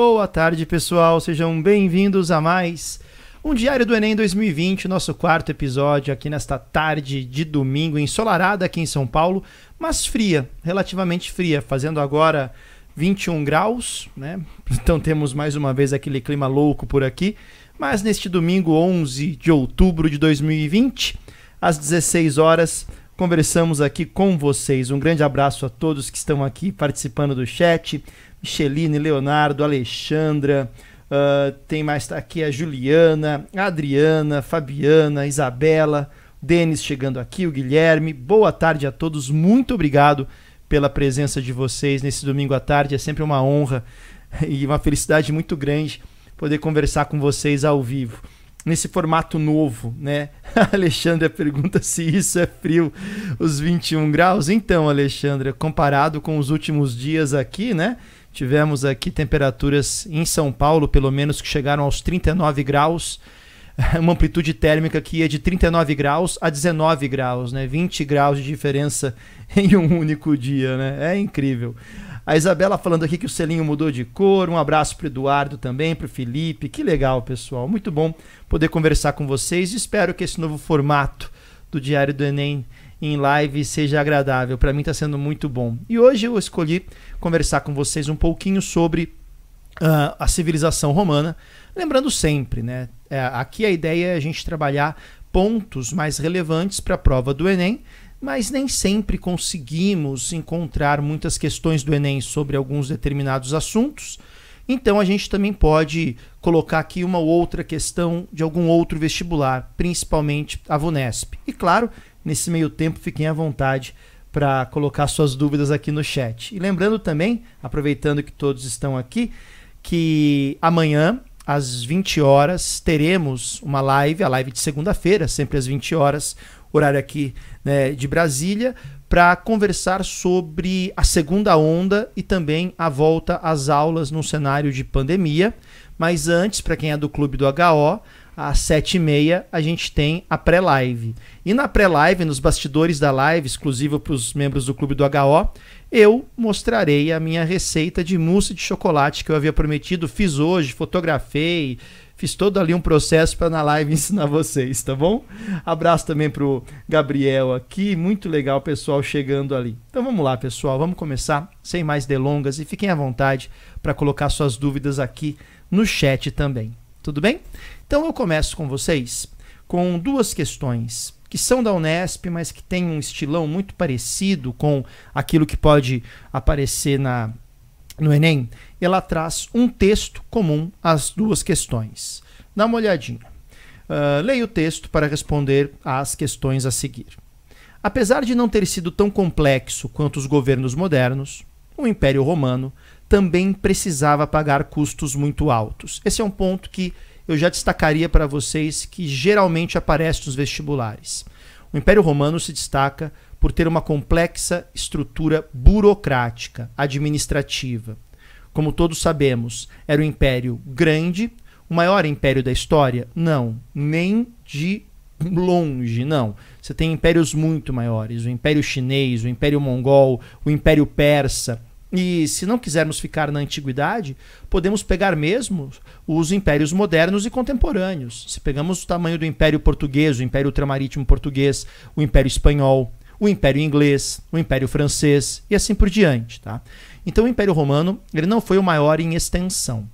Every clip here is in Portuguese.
Boa tarde, pessoal. Sejam bem-vindos a mais um Diário do Enem 2020, nosso quarto episódio aqui nesta tarde de domingo, ensolarada aqui em São Paulo, mas fria, relativamente fria, fazendo agora 21 graus, né? Então temos mais uma vez aquele clima louco por aqui. Mas neste domingo, 11 de outubro de 2020, às 16 horas, conversamos aqui com vocês. Um grande abraço a todos que estão aqui participando do chat. Micheline, Leonardo, Alexandra, uh, tem mais tá aqui a Juliana, a Adriana, Fabiana, Isabela, Denis chegando aqui, o Guilherme. Boa tarde a todos, muito obrigado pela presença de vocês nesse domingo à tarde. É sempre uma honra e uma felicidade muito grande poder conversar com vocês ao vivo nesse formato novo, né? Alexandre Alexandra pergunta é se isso é frio, os 21 graus. Então, Alexandra, comparado com os últimos dias aqui, né? Tivemos aqui temperaturas em São Paulo, pelo menos, que chegaram aos 39 graus. Uma amplitude térmica que ia de 39 graus a 19 graus, né? 20 graus de diferença em um único dia, né? É incrível. A Isabela falando aqui que o selinho mudou de cor. Um abraço o Eduardo também, o Felipe. Que legal, pessoal. Muito bom poder conversar com vocês. Espero que esse novo formato do Diário do Enem em live seja agradável. Para mim está sendo muito bom. E hoje eu escolhi conversar com vocês um pouquinho sobre uh, a civilização romana. Lembrando sempre, né? É, aqui a ideia é a gente trabalhar pontos mais relevantes para a prova do Enem mas nem sempre conseguimos encontrar muitas questões do Enem sobre alguns determinados assuntos. Então a gente também pode colocar aqui uma outra questão de algum outro vestibular, principalmente a VUNESP. E claro, nesse meio tempo fiquem à vontade para colocar suas dúvidas aqui no chat. E lembrando também, aproveitando que todos estão aqui, que amanhã às 20 horas teremos uma live, a live de segunda-feira, sempre às 20 horas, horário aqui né, de Brasília, para conversar sobre a segunda onda e também a volta às aulas num cenário de pandemia. Mas antes, para quem é do clube do HO, às 7h30 a gente tem a pré-live. E na pré-live, nos bastidores da live, exclusivo para os membros do clube do HO, eu mostrarei a minha receita de mousse de chocolate que eu havia prometido, fiz hoje, fotografei, Fiz todo ali um processo para na live ensinar vocês, tá bom? Abraço também pro Gabriel aqui, muito legal pessoal chegando ali. Então vamos lá, pessoal, vamos começar sem mais delongas e fiquem à vontade para colocar suas dúvidas aqui no chat também. Tudo bem? Então eu começo com vocês com duas questões que são da Unesp, mas que tem um estilão muito parecido com aquilo que pode aparecer na no Enem ela traz um texto comum às duas questões. Dá uma olhadinha. Uh, leia o texto para responder às questões a seguir. Apesar de não ter sido tão complexo quanto os governos modernos, o Império Romano também precisava pagar custos muito altos. Esse é um ponto que eu já destacaria para vocês que geralmente aparece nos vestibulares. O Império Romano se destaca por ter uma complexa estrutura burocrática, administrativa. Como todos sabemos, era um império grande, o maior império da história? Não, nem de longe, não. Você tem impérios muito maiores, o Império Chinês, o Império Mongol, o Império Persa. E se não quisermos ficar na antiguidade, podemos pegar mesmo os impérios modernos e contemporâneos. Se pegamos o tamanho do Império Português, o Império Ultramarítimo Português, o Império Espanhol, o Império Inglês, o Império Francês e assim por diante, tá? Então o Império Romano ele não foi o maior em extensão.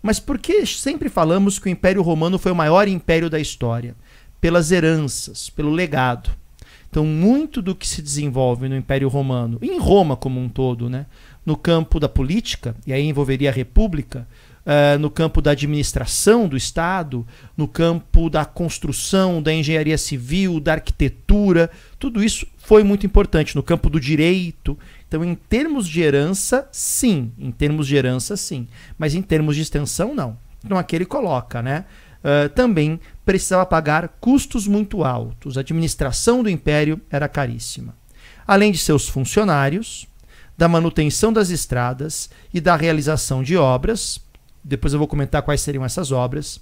Mas por que sempre falamos que o Império Romano foi o maior império da história? Pelas heranças, pelo legado. Então, muito do que se desenvolve no Império Romano, em Roma como um todo, né? no campo da política, e aí envolveria a República, uh, no campo da administração do Estado, no campo da construção, da engenharia civil, da arquitetura, tudo isso foi muito importante. No campo do direito, então, em termos de herança, sim. Em termos de herança, sim. Mas em termos de extensão, não. Então, aqui ele coloca, né? Uh, também precisava pagar custos muito altos. A administração do império era caríssima. Além de seus funcionários, da manutenção das estradas e da realização de obras, depois eu vou comentar quais seriam essas obras,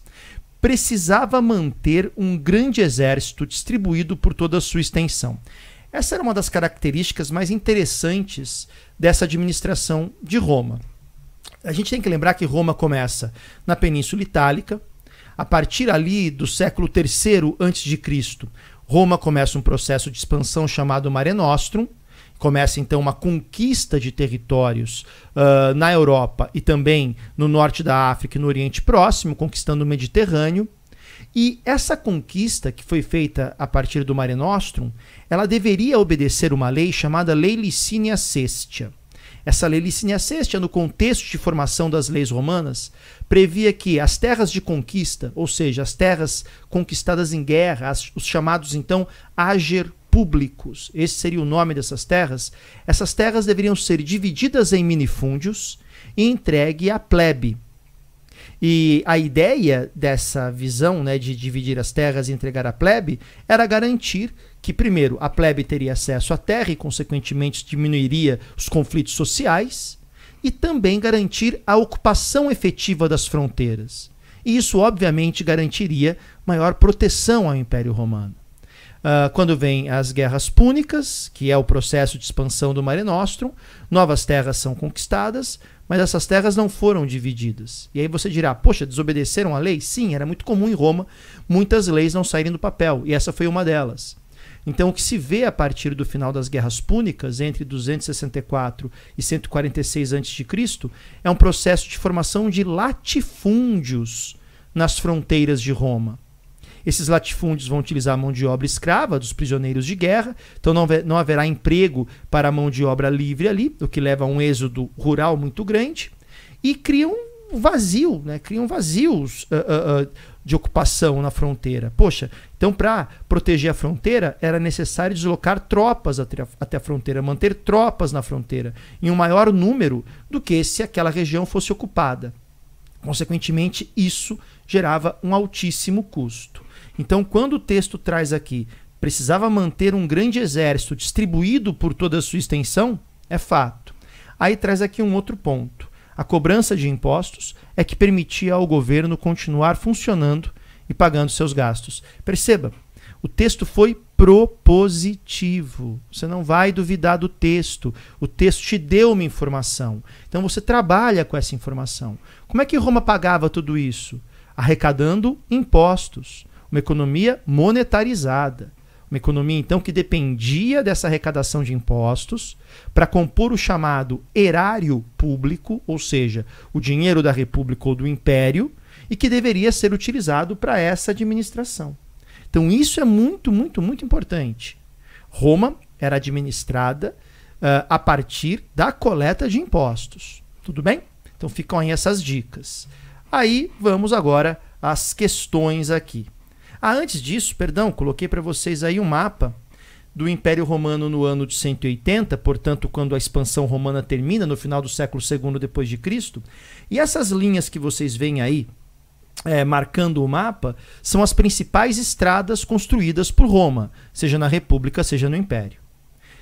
precisava manter um grande exército distribuído por toda a sua extensão. Essa era uma das características mais interessantes dessa administração de Roma. A gente tem que lembrar que Roma começa na Península Itálica, a partir ali do século III a.C., Roma começa um processo de expansão chamado Mare Nostrum, começa então uma conquista de territórios uh, na Europa e também no norte da África e no Oriente Próximo, conquistando o Mediterrâneo. E essa conquista que foi feita a partir do Mare Nostrum, ela deveria obedecer uma lei chamada Lei Licínia Sestia. Essa Lei Licínia Sestia, no contexto de formação das leis romanas, previa que as terras de conquista, ou seja, as terras conquistadas em guerra, as, os chamados então ager públicos, esse seria o nome dessas terras, essas terras deveriam ser divididas em minifúndios e entregue à plebe, e a ideia dessa visão né, de dividir as terras e entregar a plebe era garantir que, primeiro, a plebe teria acesso à terra e, consequentemente, diminuiria os conflitos sociais, e também garantir a ocupação efetiva das fronteiras. E isso, obviamente, garantiria maior proteção ao Império Romano. Uh, quando vem as guerras púnicas, que é o processo de expansão do Mare Nostrum, novas terras são conquistadas, mas essas terras não foram divididas. E aí você dirá, poxa, desobedeceram a lei? Sim, era muito comum em Roma muitas leis não saírem do papel, e essa foi uma delas. Então, o que se vê a partir do final das Guerras Púnicas, entre 264 e 146 a.C., é um processo de formação de latifúndios nas fronteiras de Roma. Esses latifúndios vão utilizar a mão de obra escrava dos prisioneiros de guerra, então não, não haverá emprego para a mão de obra livre ali, o que leva a um êxodo rural muito grande, e criam um vazio, né? criam vazios uh, uh, uh, de ocupação na fronteira. Poxa, então para proteger a fronteira era necessário deslocar tropas até a, até a fronteira, manter tropas na fronteira em um maior número do que se aquela região fosse ocupada. Consequentemente, isso gerava um altíssimo custo. Então, quando o texto traz aqui, precisava manter um grande exército distribuído por toda a sua extensão, é fato. Aí traz aqui um outro ponto. A cobrança de impostos é que permitia ao governo continuar funcionando e pagando seus gastos. Perceba, o texto foi propositivo. Você não vai duvidar do texto. O texto te deu uma informação. Então você trabalha com essa informação. Como é que Roma pagava tudo isso? Arrecadando impostos uma economia monetarizada. Uma economia, então, que dependia dessa arrecadação de impostos para compor o chamado erário público, ou seja, o dinheiro da república ou do império, e que deveria ser utilizado para essa administração. Então, isso é muito, muito, muito importante. Roma era administrada uh, a partir da coleta de impostos. Tudo bem? Então, ficam aí essas dicas. Aí, vamos agora às questões aqui. Ah, antes disso, perdão, coloquei para vocês aí um mapa do Império Romano no ano de 180, portanto, quando a expansão romana termina no final do século II depois de Cristo. E essas linhas que vocês veem aí é, marcando o mapa são as principais estradas construídas por Roma, seja na República, seja no Império.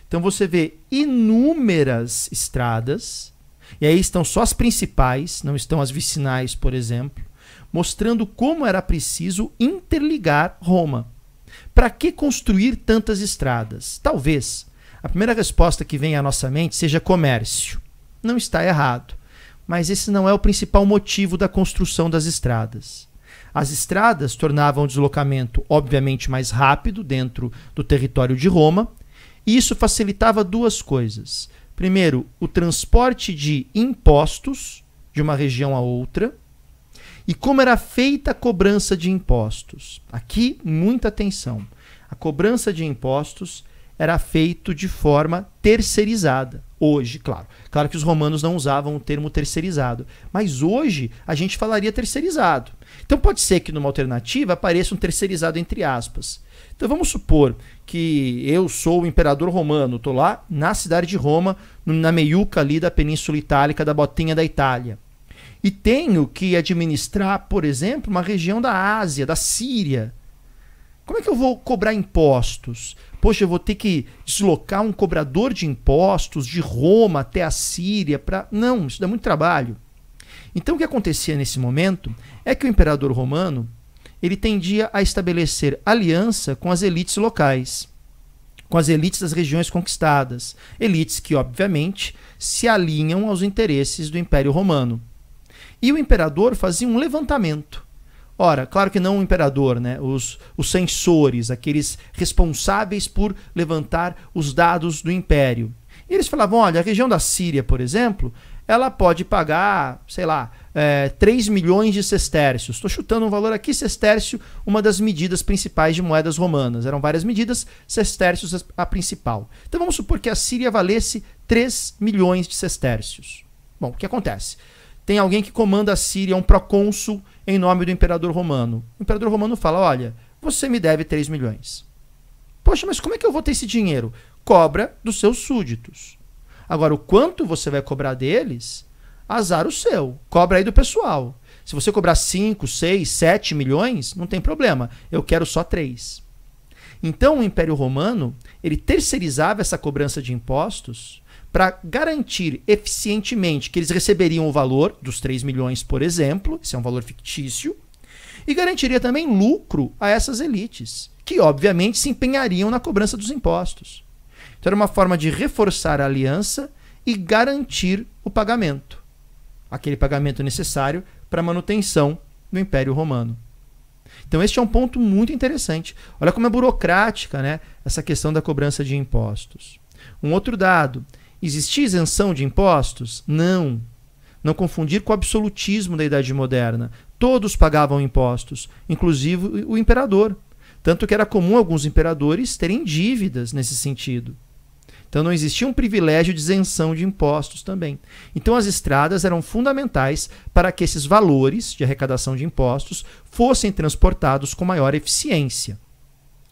Então você vê inúmeras estradas, e aí estão só as principais, não estão as vicinais, por exemplo mostrando como era preciso interligar Roma. Para que construir tantas estradas? Talvez a primeira resposta que vem à nossa mente seja comércio. Não está errado, mas esse não é o principal motivo da construção das estradas. As estradas tornavam o deslocamento, obviamente, mais rápido dentro do território de Roma, e isso facilitava duas coisas. Primeiro, o transporte de impostos de uma região a outra, e como era feita a cobrança de impostos? Aqui, muita atenção. A cobrança de impostos era feita de forma terceirizada. Hoje, claro. Claro que os romanos não usavam o termo terceirizado. Mas hoje a gente falaria terceirizado. Então pode ser que numa alternativa apareça um terceirizado entre aspas. Então vamos supor que eu sou o imperador romano, estou lá na cidade de Roma, na meiuca ali da Península Itálica, da Botinha da Itália e tenho que administrar, por exemplo, uma região da Ásia, da Síria. Como é que eu vou cobrar impostos? Poxa, eu vou ter que deslocar um cobrador de impostos de Roma até a Síria para. Não, isso dá muito trabalho. Então o que acontecia nesse momento é que o imperador romano ele tendia a estabelecer aliança com as elites locais, com as elites das regiões conquistadas, elites que obviamente se alinham aos interesses do Império Romano. E o imperador fazia um levantamento. Ora, claro que não o imperador, né? Os, os censores, aqueles responsáveis por levantar os dados do império. E eles falavam: olha, a região da Síria, por exemplo, ela pode pagar, sei lá, é, 3 milhões de sestércios. Estou chutando um valor aqui, sestércio, uma das medidas principais de moedas romanas. Eram várias medidas, sestércios a principal. Então vamos supor que a Síria valesse 3 milhões de sestércios. Bom, o que acontece? tem alguém que comanda a Síria, é um procônsul, em nome do imperador romano. O imperador romano fala: olha, você me deve 3 milhões. Poxa, mas como é que eu vou ter esse dinheiro? Cobra dos seus súditos. Agora, o quanto você vai cobrar deles, azar o seu. Cobra aí do pessoal. Se você cobrar 5, 6, 7 milhões, não tem problema. Eu quero só 3. Então, o Império Romano, ele terceirizava essa cobrança de impostos para garantir eficientemente que eles receberiam o valor dos 3 milhões, por exemplo, isso é um valor fictício, e garantiria também lucro a essas elites, que obviamente se empenhariam na cobrança dos impostos. Então era uma forma de reforçar a aliança e garantir o pagamento, aquele pagamento necessário para a manutenção do Império Romano. Então este é um ponto muito interessante. Olha como é burocrática, né, essa questão da cobrança de impostos. Um outro dado, Existia isenção de impostos? Não. Não confundir com o absolutismo da Idade Moderna. Todos pagavam impostos, inclusive o imperador. Tanto que era comum alguns imperadores terem dívidas nesse sentido. Então não existia um privilégio de isenção de impostos também. Então as estradas eram fundamentais para que esses valores de arrecadação de impostos fossem transportados com maior eficiência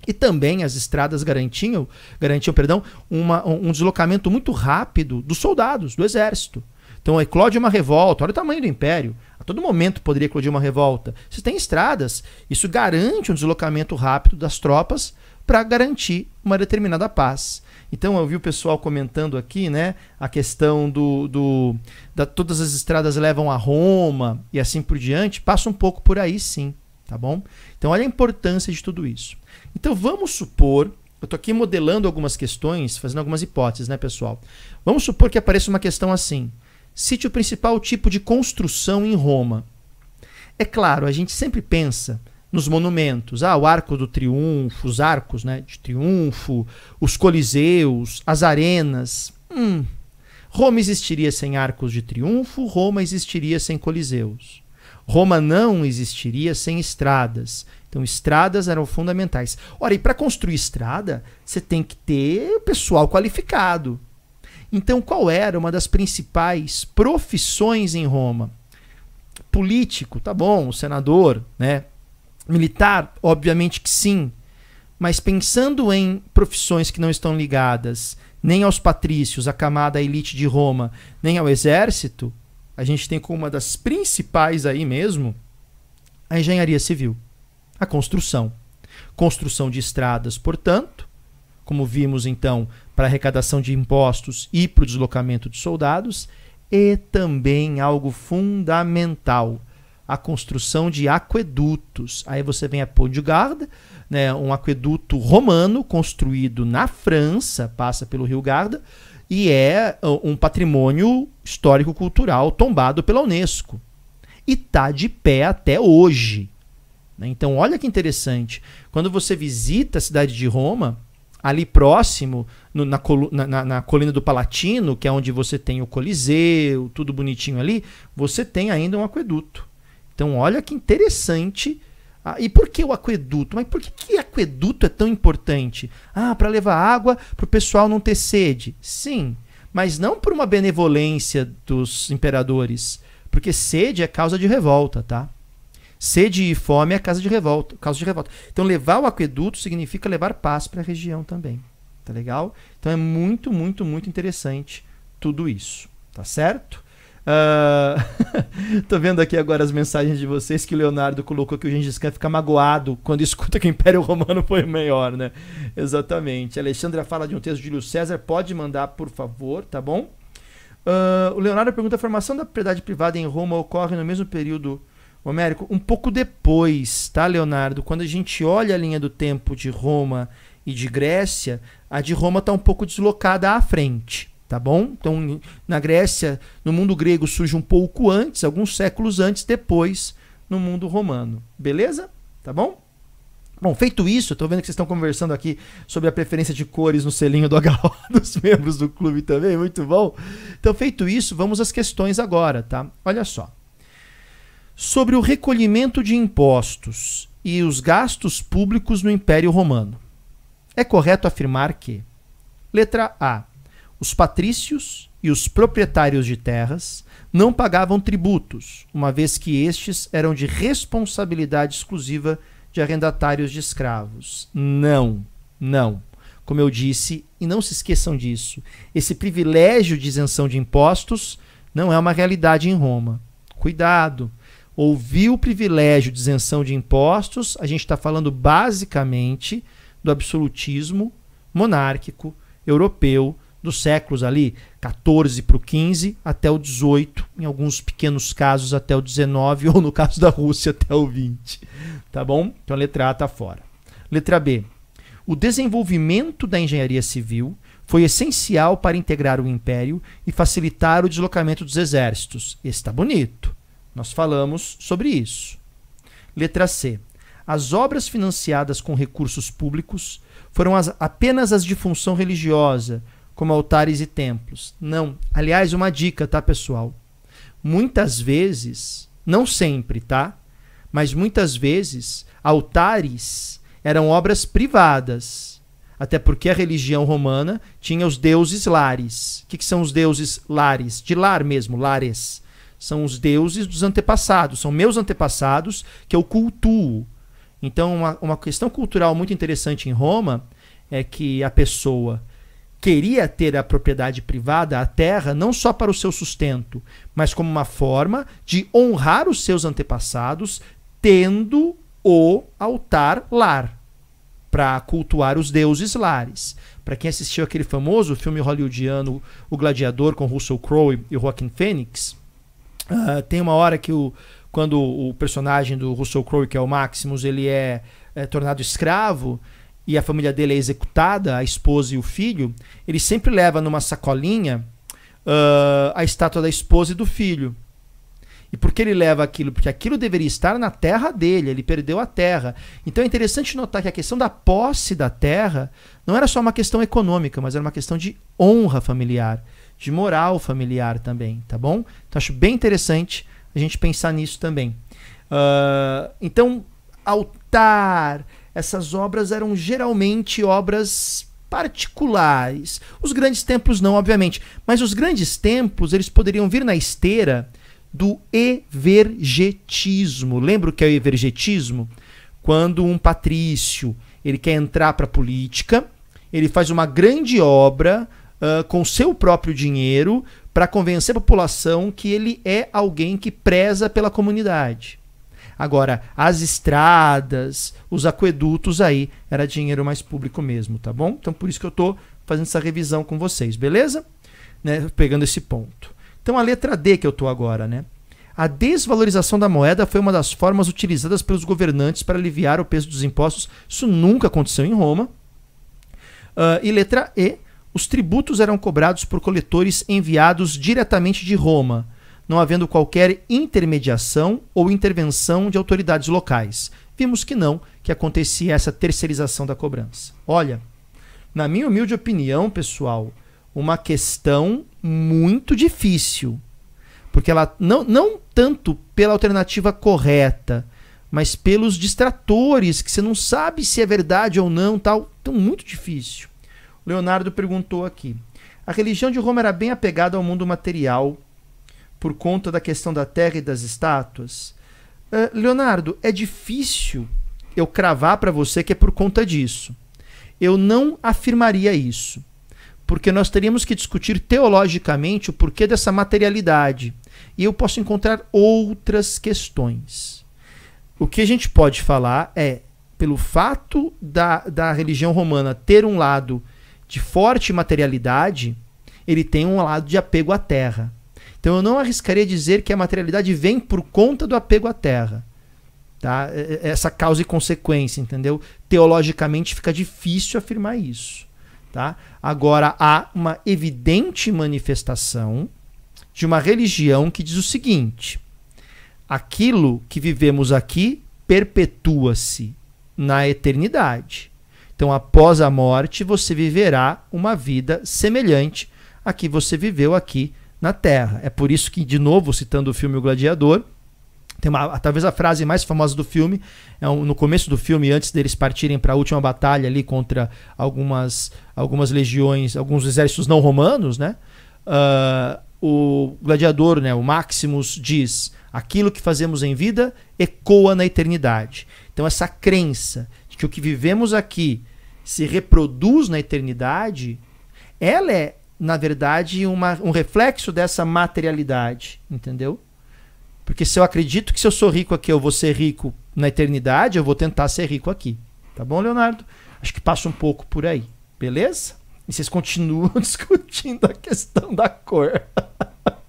e também as estradas garantiam, garantiam perdão, uma, um deslocamento muito rápido dos soldados, do exército. Então eclode uma revolta, olha o tamanho do império. A todo momento poderia eclodir uma revolta. Se tem estradas, isso garante um deslocamento rápido das tropas para garantir uma determinada paz. Então eu vi o pessoal comentando aqui, né, a questão do, do da todas as estradas levam a Roma e assim por diante. Passa um pouco por aí, sim, tá bom? Então olha a importância de tudo isso. Então vamos supor, eu estou aqui modelando algumas questões, fazendo algumas hipóteses, né, pessoal? Vamos supor que apareça uma questão assim. Cite o principal tipo de construção em Roma. É claro, a gente sempre pensa nos monumentos. Ah, o Arco do Triunfo, os arcos né, de triunfo, os coliseus, as arenas. Hum, Roma existiria sem arcos de triunfo, Roma existiria sem coliseus. Roma não existiria sem estradas. Então, estradas eram fundamentais. Ora, e para construir estrada, você tem que ter pessoal qualificado. Então, qual era uma das principais profissões em Roma? Político, tá bom, senador, né? Militar, obviamente que sim. Mas pensando em profissões que não estão ligadas nem aos patrícios, a camada elite de Roma, nem ao exército, a gente tem como uma das principais aí mesmo a engenharia civil, a construção. Construção de estradas, portanto, como vimos então, para arrecadação de impostos e para o deslocamento de soldados, e também algo fundamental, a construção de aquedutos. Aí você vem a Pont de Garda, né, um aqueduto romano construído na França, passa pelo Rio Garda, e é ah, um patrimônio histórico-cultural tombado pela Unesco. E está de pé até hoje. Né? Então, olha que interessante. Quando você visita a cidade de Roma, ali próximo, no, na, na, na, colina do Palatino, que é onde você tem o Coliseu, tudo bonitinho ali, você tem ainda um aqueduto. Então, olha que interessante ah, e por que o aqueduto? Mas por que, que aqueduto é tão importante? Ah, para levar água para o pessoal não ter sede. Sim, mas não por uma benevolência dos imperadores. Porque sede é causa de revolta, tá? Sede e fome é causa de revolta. Causa de revolta. Então, levar o aqueduto significa levar paz para a região também. Tá legal? Então, é muito, muito, muito interessante tudo isso. Tá certo? Uh, tô vendo aqui agora as mensagens de vocês que o Leonardo colocou que o Gengis Khan fica magoado quando escuta que o Império Romano foi maior, né? Exatamente. A Alexandra fala de um texto de Júlio César, pode mandar, por favor, tá bom? Uh, o Leonardo pergunta: a formação da propriedade privada em Roma ocorre no mesmo período homérico? Um pouco depois, tá, Leonardo? Quando a gente olha a linha do tempo de Roma e de Grécia, a de Roma está um pouco deslocada à frente tá bom? Então, na Grécia, no mundo grego surge um pouco antes, alguns séculos antes, depois no mundo romano. Beleza? Tá bom? Bom, feito isso, estou vendo que vocês estão conversando aqui sobre a preferência de cores no selinho do HO dos membros do clube também, muito bom. Então, feito isso, vamos às questões agora, tá? Olha só. Sobre o recolhimento de impostos e os gastos públicos no Império Romano. É correto afirmar que letra A. Os patrícios e os proprietários de terras não pagavam tributos, uma vez que estes eram de responsabilidade exclusiva de arrendatários de escravos. Não, não. Como eu disse, e não se esqueçam disso, esse privilégio de isenção de impostos não é uma realidade em Roma. Cuidado! Ouviu o privilégio de isenção de impostos, a gente está falando basicamente do absolutismo monárquico europeu dos séculos ali 14 para o 15 até o 18, em alguns pequenos casos até o 19 ou no caso da Rússia até o 20, tá bom? Então a letra A está fora. Letra B. O desenvolvimento da engenharia civil foi essencial para integrar o império e facilitar o deslocamento dos exércitos. Está bonito. Nós falamos sobre isso. Letra C. As obras financiadas com recursos públicos foram as, apenas as de função religiosa, como altares e templos. Não. Aliás, uma dica, tá, pessoal? Muitas vezes, não sempre, tá? Mas muitas vezes, altares eram obras privadas. Até porque a religião romana tinha os deuses lares. O que, que são os deuses lares? De lar mesmo, lares. São os deuses dos antepassados, são meus antepassados que eu cultuo. Então, uma, uma questão cultural muito interessante em Roma é que a pessoa queria ter a propriedade privada, a terra, não só para o seu sustento, mas como uma forma de honrar os seus antepassados, tendo o altar lar para cultuar os deuses lares. Para quem assistiu aquele famoso filme hollywoodiano O Gladiador com Russell Crowe e Joaquin Phoenix, uh, tem uma hora que o quando o personagem do Russell Crowe, que é o Maximus, ele é, é tornado escravo, e a família dele é executada, a esposa e o filho, ele sempre leva numa sacolinha uh, a estátua da esposa e do filho. E por que ele leva aquilo? Porque aquilo deveria estar na terra dele, ele perdeu a terra. Então é interessante notar que a questão da posse da terra não era só uma questão econômica, mas era uma questão de honra familiar, de moral familiar também, tá bom? Então acho bem interessante a gente pensar nisso também. Uh, então, altar, essas obras eram geralmente obras particulares. Os grandes templos não, obviamente, mas os grandes templos, eles poderiam vir na esteira do evergetismo. Lembra o que é o evergetismo? Quando um patrício, ele quer entrar para a política, ele faz uma grande obra uh, com seu próprio dinheiro para convencer a população que ele é alguém que preza pela comunidade. Agora, as estradas, os aquedutos aí, era dinheiro mais público mesmo, tá bom? Então por isso que eu estou fazendo essa revisão com vocês, beleza? Né? Pegando esse ponto. Então a letra D que eu estou agora, né? A desvalorização da moeda foi uma das formas utilizadas pelos governantes para aliviar o peso dos impostos. Isso nunca aconteceu em Roma. Uh, e letra E, os tributos eram cobrados por coletores enviados diretamente de Roma não havendo qualquer intermediação ou intervenção de autoridades locais. Vimos que não, que acontecia essa terceirização da cobrança. Olha, na minha humilde opinião, pessoal, uma questão muito difícil. Porque ela não, não tanto pela alternativa correta, mas pelos distratores, que você não sabe se é verdade ou não, tal. Então, muito difícil. Leonardo perguntou aqui: a religião de Roma era bem apegada ao mundo material por conta da questão da terra e das estátuas? Uh, Leonardo, é difícil eu cravar para você que é por conta disso. Eu não afirmaria isso, porque nós teríamos que discutir teologicamente o porquê dessa materialidade. E eu posso encontrar outras questões. O que a gente pode falar é, pelo fato da, da religião romana ter um lado de forte materialidade, ele tem um lado de apego à terra. Então eu não arriscaria dizer que a materialidade vem por conta do apego à terra. Tá? Essa causa e consequência, entendeu? Teologicamente fica difícil afirmar isso. Tá? Agora, há uma evidente manifestação de uma religião que diz o seguinte: aquilo que vivemos aqui perpetua-se na eternidade. Então, após a morte, você viverá uma vida semelhante à que você viveu aqui na Terra. É por isso que, de novo, citando o filme O Gladiador, tem uma, talvez a frase mais famosa do filme é um, no começo do filme antes deles partirem para a última batalha ali contra algumas algumas legiões alguns exércitos não romanos né uh, o gladiador né o Maximus diz aquilo que fazemos em vida ecoa na eternidade então essa crença de que o que vivemos aqui se reproduz na eternidade ela é na verdade, uma, um reflexo dessa materialidade, entendeu? Porque se eu acredito que se eu sou rico aqui, eu vou ser rico na eternidade, eu vou tentar ser rico aqui. Tá bom, Leonardo? Acho que passa um pouco por aí, beleza? E vocês continuam discutindo a questão da cor.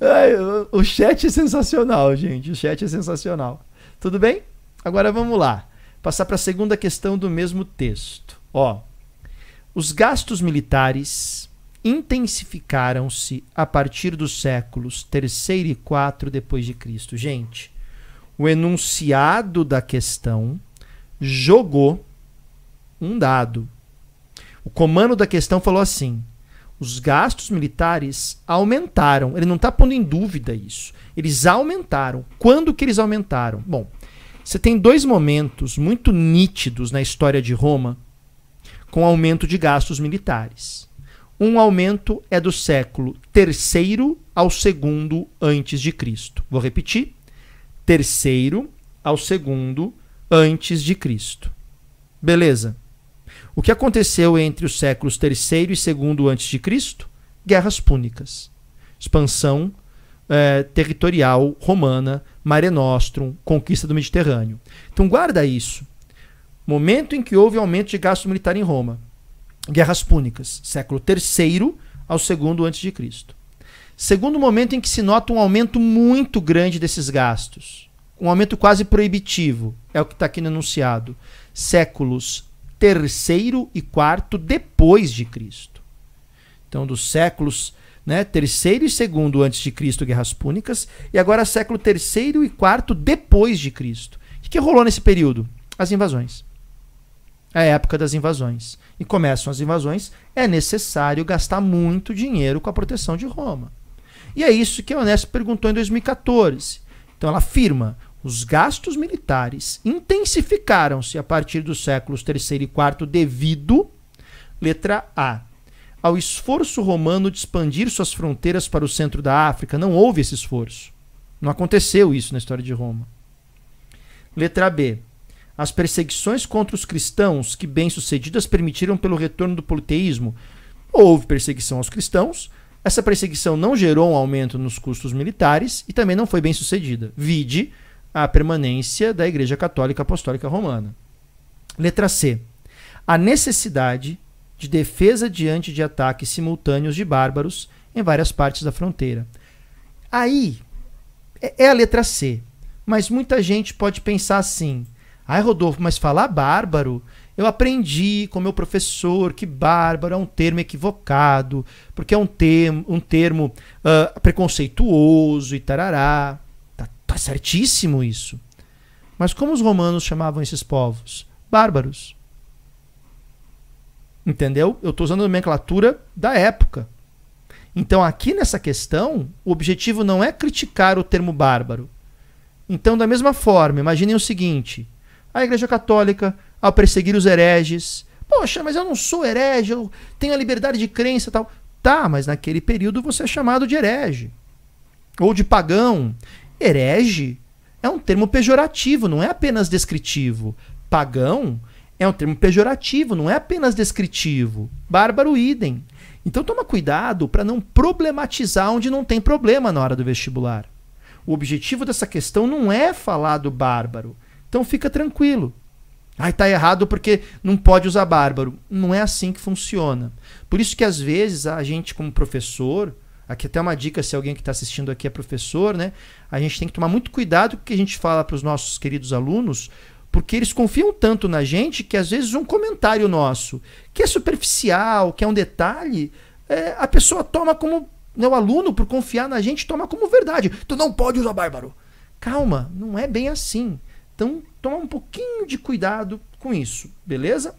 Ai, o chat é sensacional, gente. O chat é sensacional. Tudo bem? Agora vamos lá. Passar para a segunda questão do mesmo texto. Ó, os gastos militares intensificaram-se a partir dos séculos terceiro e quatro depois de Cristo. Gente, o enunciado da questão jogou um dado. O comando da questão falou assim: os gastos militares aumentaram. Ele não está pondo em dúvida isso. Eles aumentaram. Quando que eles aumentaram? Bom, você tem dois momentos muito nítidos na história de Roma com aumento de gastos militares. Um aumento é do século III ao segundo antes de Cristo. Vou repetir: terceiro ao segundo antes de Cristo. Beleza? O que aconteceu entre os séculos terceiro e segundo antes de Cristo? Guerras púnicas, expansão eh, territorial romana, Mare Nostrum, conquista do Mediterrâneo. Então guarda isso. Momento em que houve aumento de gasto militar em Roma. Guerras Púnicas, século III ao segundo antes de Cristo. Segundo momento em que se nota um aumento muito grande desses gastos, um aumento quase proibitivo, é o que está aqui no enunciado, séculos terceiro e quarto depois de Cristo. Então, dos séculos né, terceiro e segundo antes de Cristo, guerras púnicas, e agora século terceiro e quarto depois de Cristo. O que, que rolou nesse período? As invasões a época das invasões. E começam as invasões, é necessário gastar muito dinheiro com a proteção de Roma. E é isso que a Unesp perguntou em 2014. Então ela afirma: os gastos militares intensificaram-se a partir dos séculos III e IV devido, letra A, ao esforço romano de expandir suas fronteiras para o centro da África. Não houve esse esforço. Não aconteceu isso na história de Roma. Letra B. As perseguições contra os cristãos, que bem-sucedidas permitiram pelo retorno do politeísmo, houve perseguição aos cristãos. Essa perseguição não gerou um aumento nos custos militares e também não foi bem sucedida. Vide a permanência da Igreja Católica Apostólica Romana. Letra C. A necessidade de defesa diante de ataques simultâneos de bárbaros em várias partes da fronteira. Aí é, é a letra C. Mas muita gente pode pensar assim: Ai, Rodolfo, mas falar bárbaro? Eu aprendi com meu professor que bárbaro é um termo equivocado, porque é um termo, um termo uh, preconceituoso e tarará. Tá, tá certíssimo isso. Mas como os romanos chamavam esses povos? Bárbaros. Entendeu? Eu estou usando a nomenclatura da época. Então, aqui nessa questão, o objetivo não é criticar o termo bárbaro. Então, da mesma forma, imaginem o seguinte: a Igreja Católica a perseguir os hereges. Poxa, mas eu não sou herege, eu tenho a liberdade de crença tal. Tá, mas naquele período você é chamado de herege ou de pagão. Herege é um termo pejorativo, não é apenas descritivo. Pagão é um termo pejorativo, não é apenas descritivo. Bárbaro idem. Então toma cuidado para não problematizar onde não tem problema na hora do vestibular. O objetivo dessa questão não é falar do bárbaro, então fica tranquilo. Ah, tá errado porque não pode usar bárbaro. Não é assim que funciona. Por isso que às vezes a gente, como professor, aqui até uma dica se alguém que está assistindo aqui é professor, né? A gente tem que tomar muito cuidado com o que a gente fala para os nossos queridos alunos, porque eles confiam tanto na gente que às vezes um comentário nosso, que é superficial, que é um detalhe, é, a pessoa toma como. Né, o aluno, por confiar na gente, toma como verdade. Tu não pode usar bárbaro. Calma, não é bem assim. Então, tomar um pouquinho de cuidado com isso, beleza?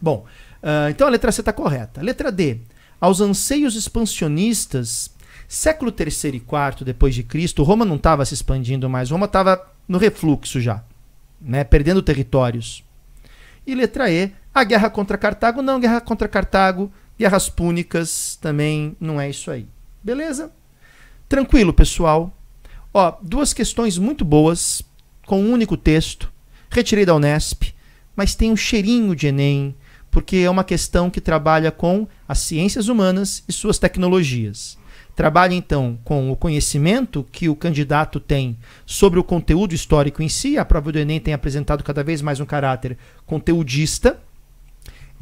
Bom, uh, então a letra C está correta. Letra D. Aos anseios expansionistas, século III e IV depois de Cristo, Roma não estava se expandindo mais, Roma estava no refluxo já, né? perdendo territórios. E letra E, a guerra contra Cartago, não, guerra contra Cartago, guerras púnicas também não é isso aí. Beleza? Tranquilo, pessoal. Ó, duas questões muito boas com um único texto. Retirei da Unesp, mas tem um cheirinho de Enem, porque é uma questão que trabalha com as ciências humanas e suas tecnologias. Trabalha então com o conhecimento que o candidato tem sobre o conteúdo histórico em si, a prova do Enem tem apresentado cada vez mais um caráter conteudista,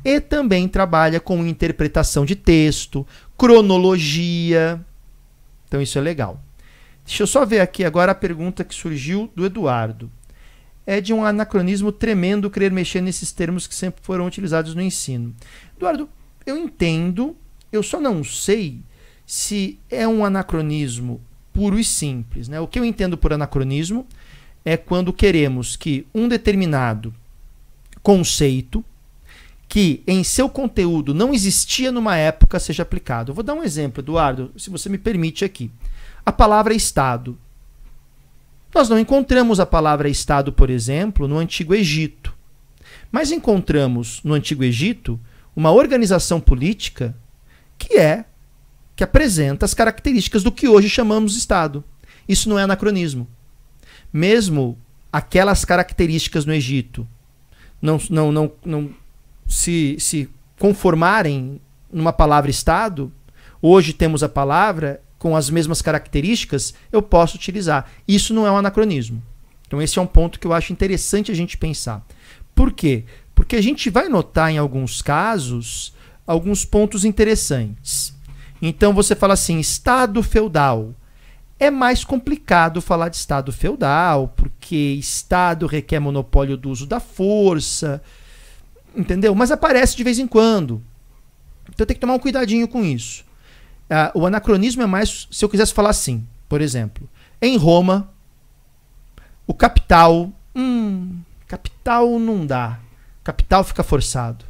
e também trabalha com interpretação de texto, cronologia. Então isso é legal. Deixa eu só ver aqui agora a pergunta que surgiu do Eduardo. É de um anacronismo tremendo querer mexer nesses termos que sempre foram utilizados no ensino. Eduardo, eu entendo, eu só não sei se é um anacronismo puro e simples. Né? O que eu entendo por anacronismo é quando queremos que um determinado conceito que em seu conteúdo não existia numa época seja aplicado. Eu vou dar um exemplo, Eduardo, se você me permite aqui a palavra Estado. Nós não encontramos a palavra Estado, por exemplo, no Antigo Egito. Mas encontramos no Antigo Egito uma organização política que é que apresenta as características do que hoje chamamos Estado. Isso não é anacronismo. Mesmo aquelas características no Egito não, não, não, não se, se conformarem numa palavra Estado, hoje temos a palavra com as mesmas características, eu posso utilizar. Isso não é um anacronismo. Então, esse é um ponto que eu acho interessante a gente pensar. Por quê? Porque a gente vai notar em alguns casos alguns pontos interessantes. Então, você fala assim: Estado feudal. É mais complicado falar de Estado feudal, porque Estado requer monopólio do uso da força, entendeu? Mas aparece de vez em quando. Então tem que tomar um cuidadinho com isso. Ah, o anacronismo é mais se eu quisesse falar assim, por exemplo. Em Roma, o capital. Hum, capital não dá. Capital fica forçado.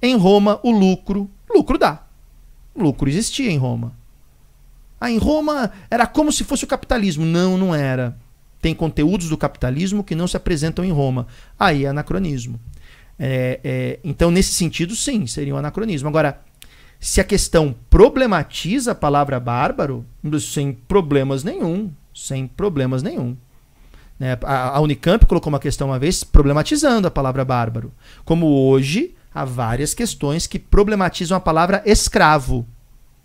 Em Roma, o lucro. Lucro dá. Lucro existia em Roma. Ah, em Roma era como se fosse o capitalismo. Não, não era. Tem conteúdos do capitalismo que não se apresentam em Roma. Aí é anacronismo. É, é, então, nesse sentido, sim, seria um anacronismo. Agora, se a questão problematiza a palavra bárbaro, sem problemas nenhum. Sem problemas nenhum. Né? A, a Unicamp colocou uma questão uma vez problematizando a palavra bárbaro. Como hoje há várias questões que problematizam a palavra escravo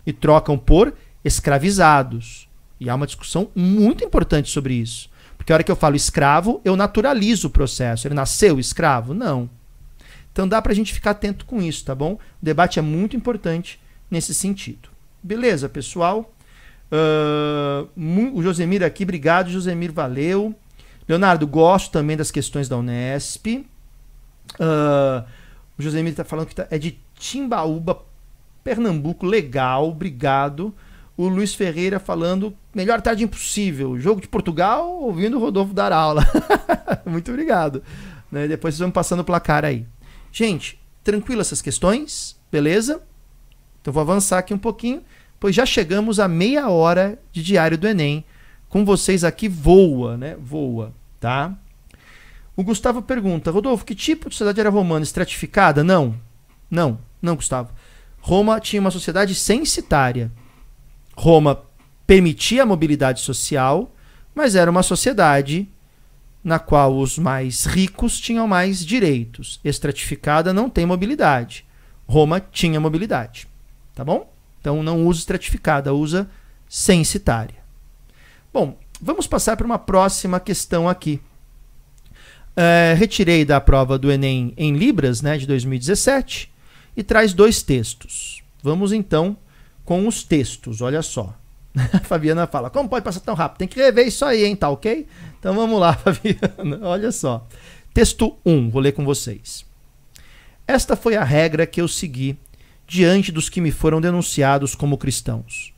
e trocam por escravizados. E há uma discussão muito importante sobre isso. Porque a hora que eu falo escravo, eu naturalizo o processo. Ele nasceu escravo? Não. Então dá para a gente ficar atento com isso, tá bom? O debate é muito importante nesse sentido. Beleza, pessoal? Uh, o Josemir aqui, obrigado, Josemir, valeu. Leonardo, gosto também das questões da Unesp. Uh, o Josemir está falando que tá, é de Timbaúba, Pernambuco, legal, obrigado. O Luiz Ferreira falando, melhor tarde impossível, jogo de Portugal, ouvindo o Rodolfo dar aula. Muito obrigado. Né? Depois vocês vão passando o placar aí. Gente, tranquilo essas questões? Beleza? Então vou avançar aqui um pouquinho, pois já chegamos a meia hora de diário do Enem. Com vocês aqui voa, né? Voa, tá? O Gustavo pergunta: Rodolfo, que tipo de sociedade era romana? Estratificada? Não. Não, não, Gustavo. Roma tinha uma sociedade censitária. Roma permitia a mobilidade social, mas era uma sociedade na qual os mais ricos tinham mais direitos. Estratificada não tem mobilidade. Roma tinha mobilidade. Tá bom? Então não usa estratificada, usa sensitária. Bom, vamos passar para uma próxima questão aqui. É, retirei da prova do Enem em Libras, né, de 2017, e traz dois textos. Vamos então com os textos, olha só. A Fabiana fala: como pode passar tão rápido? Tem que rever isso aí, hein? Tá ok? Então vamos lá, Fabiana. Olha só. Texto 1, vou ler com vocês. Esta foi a regra que eu segui diante dos que me foram denunciados como cristãos.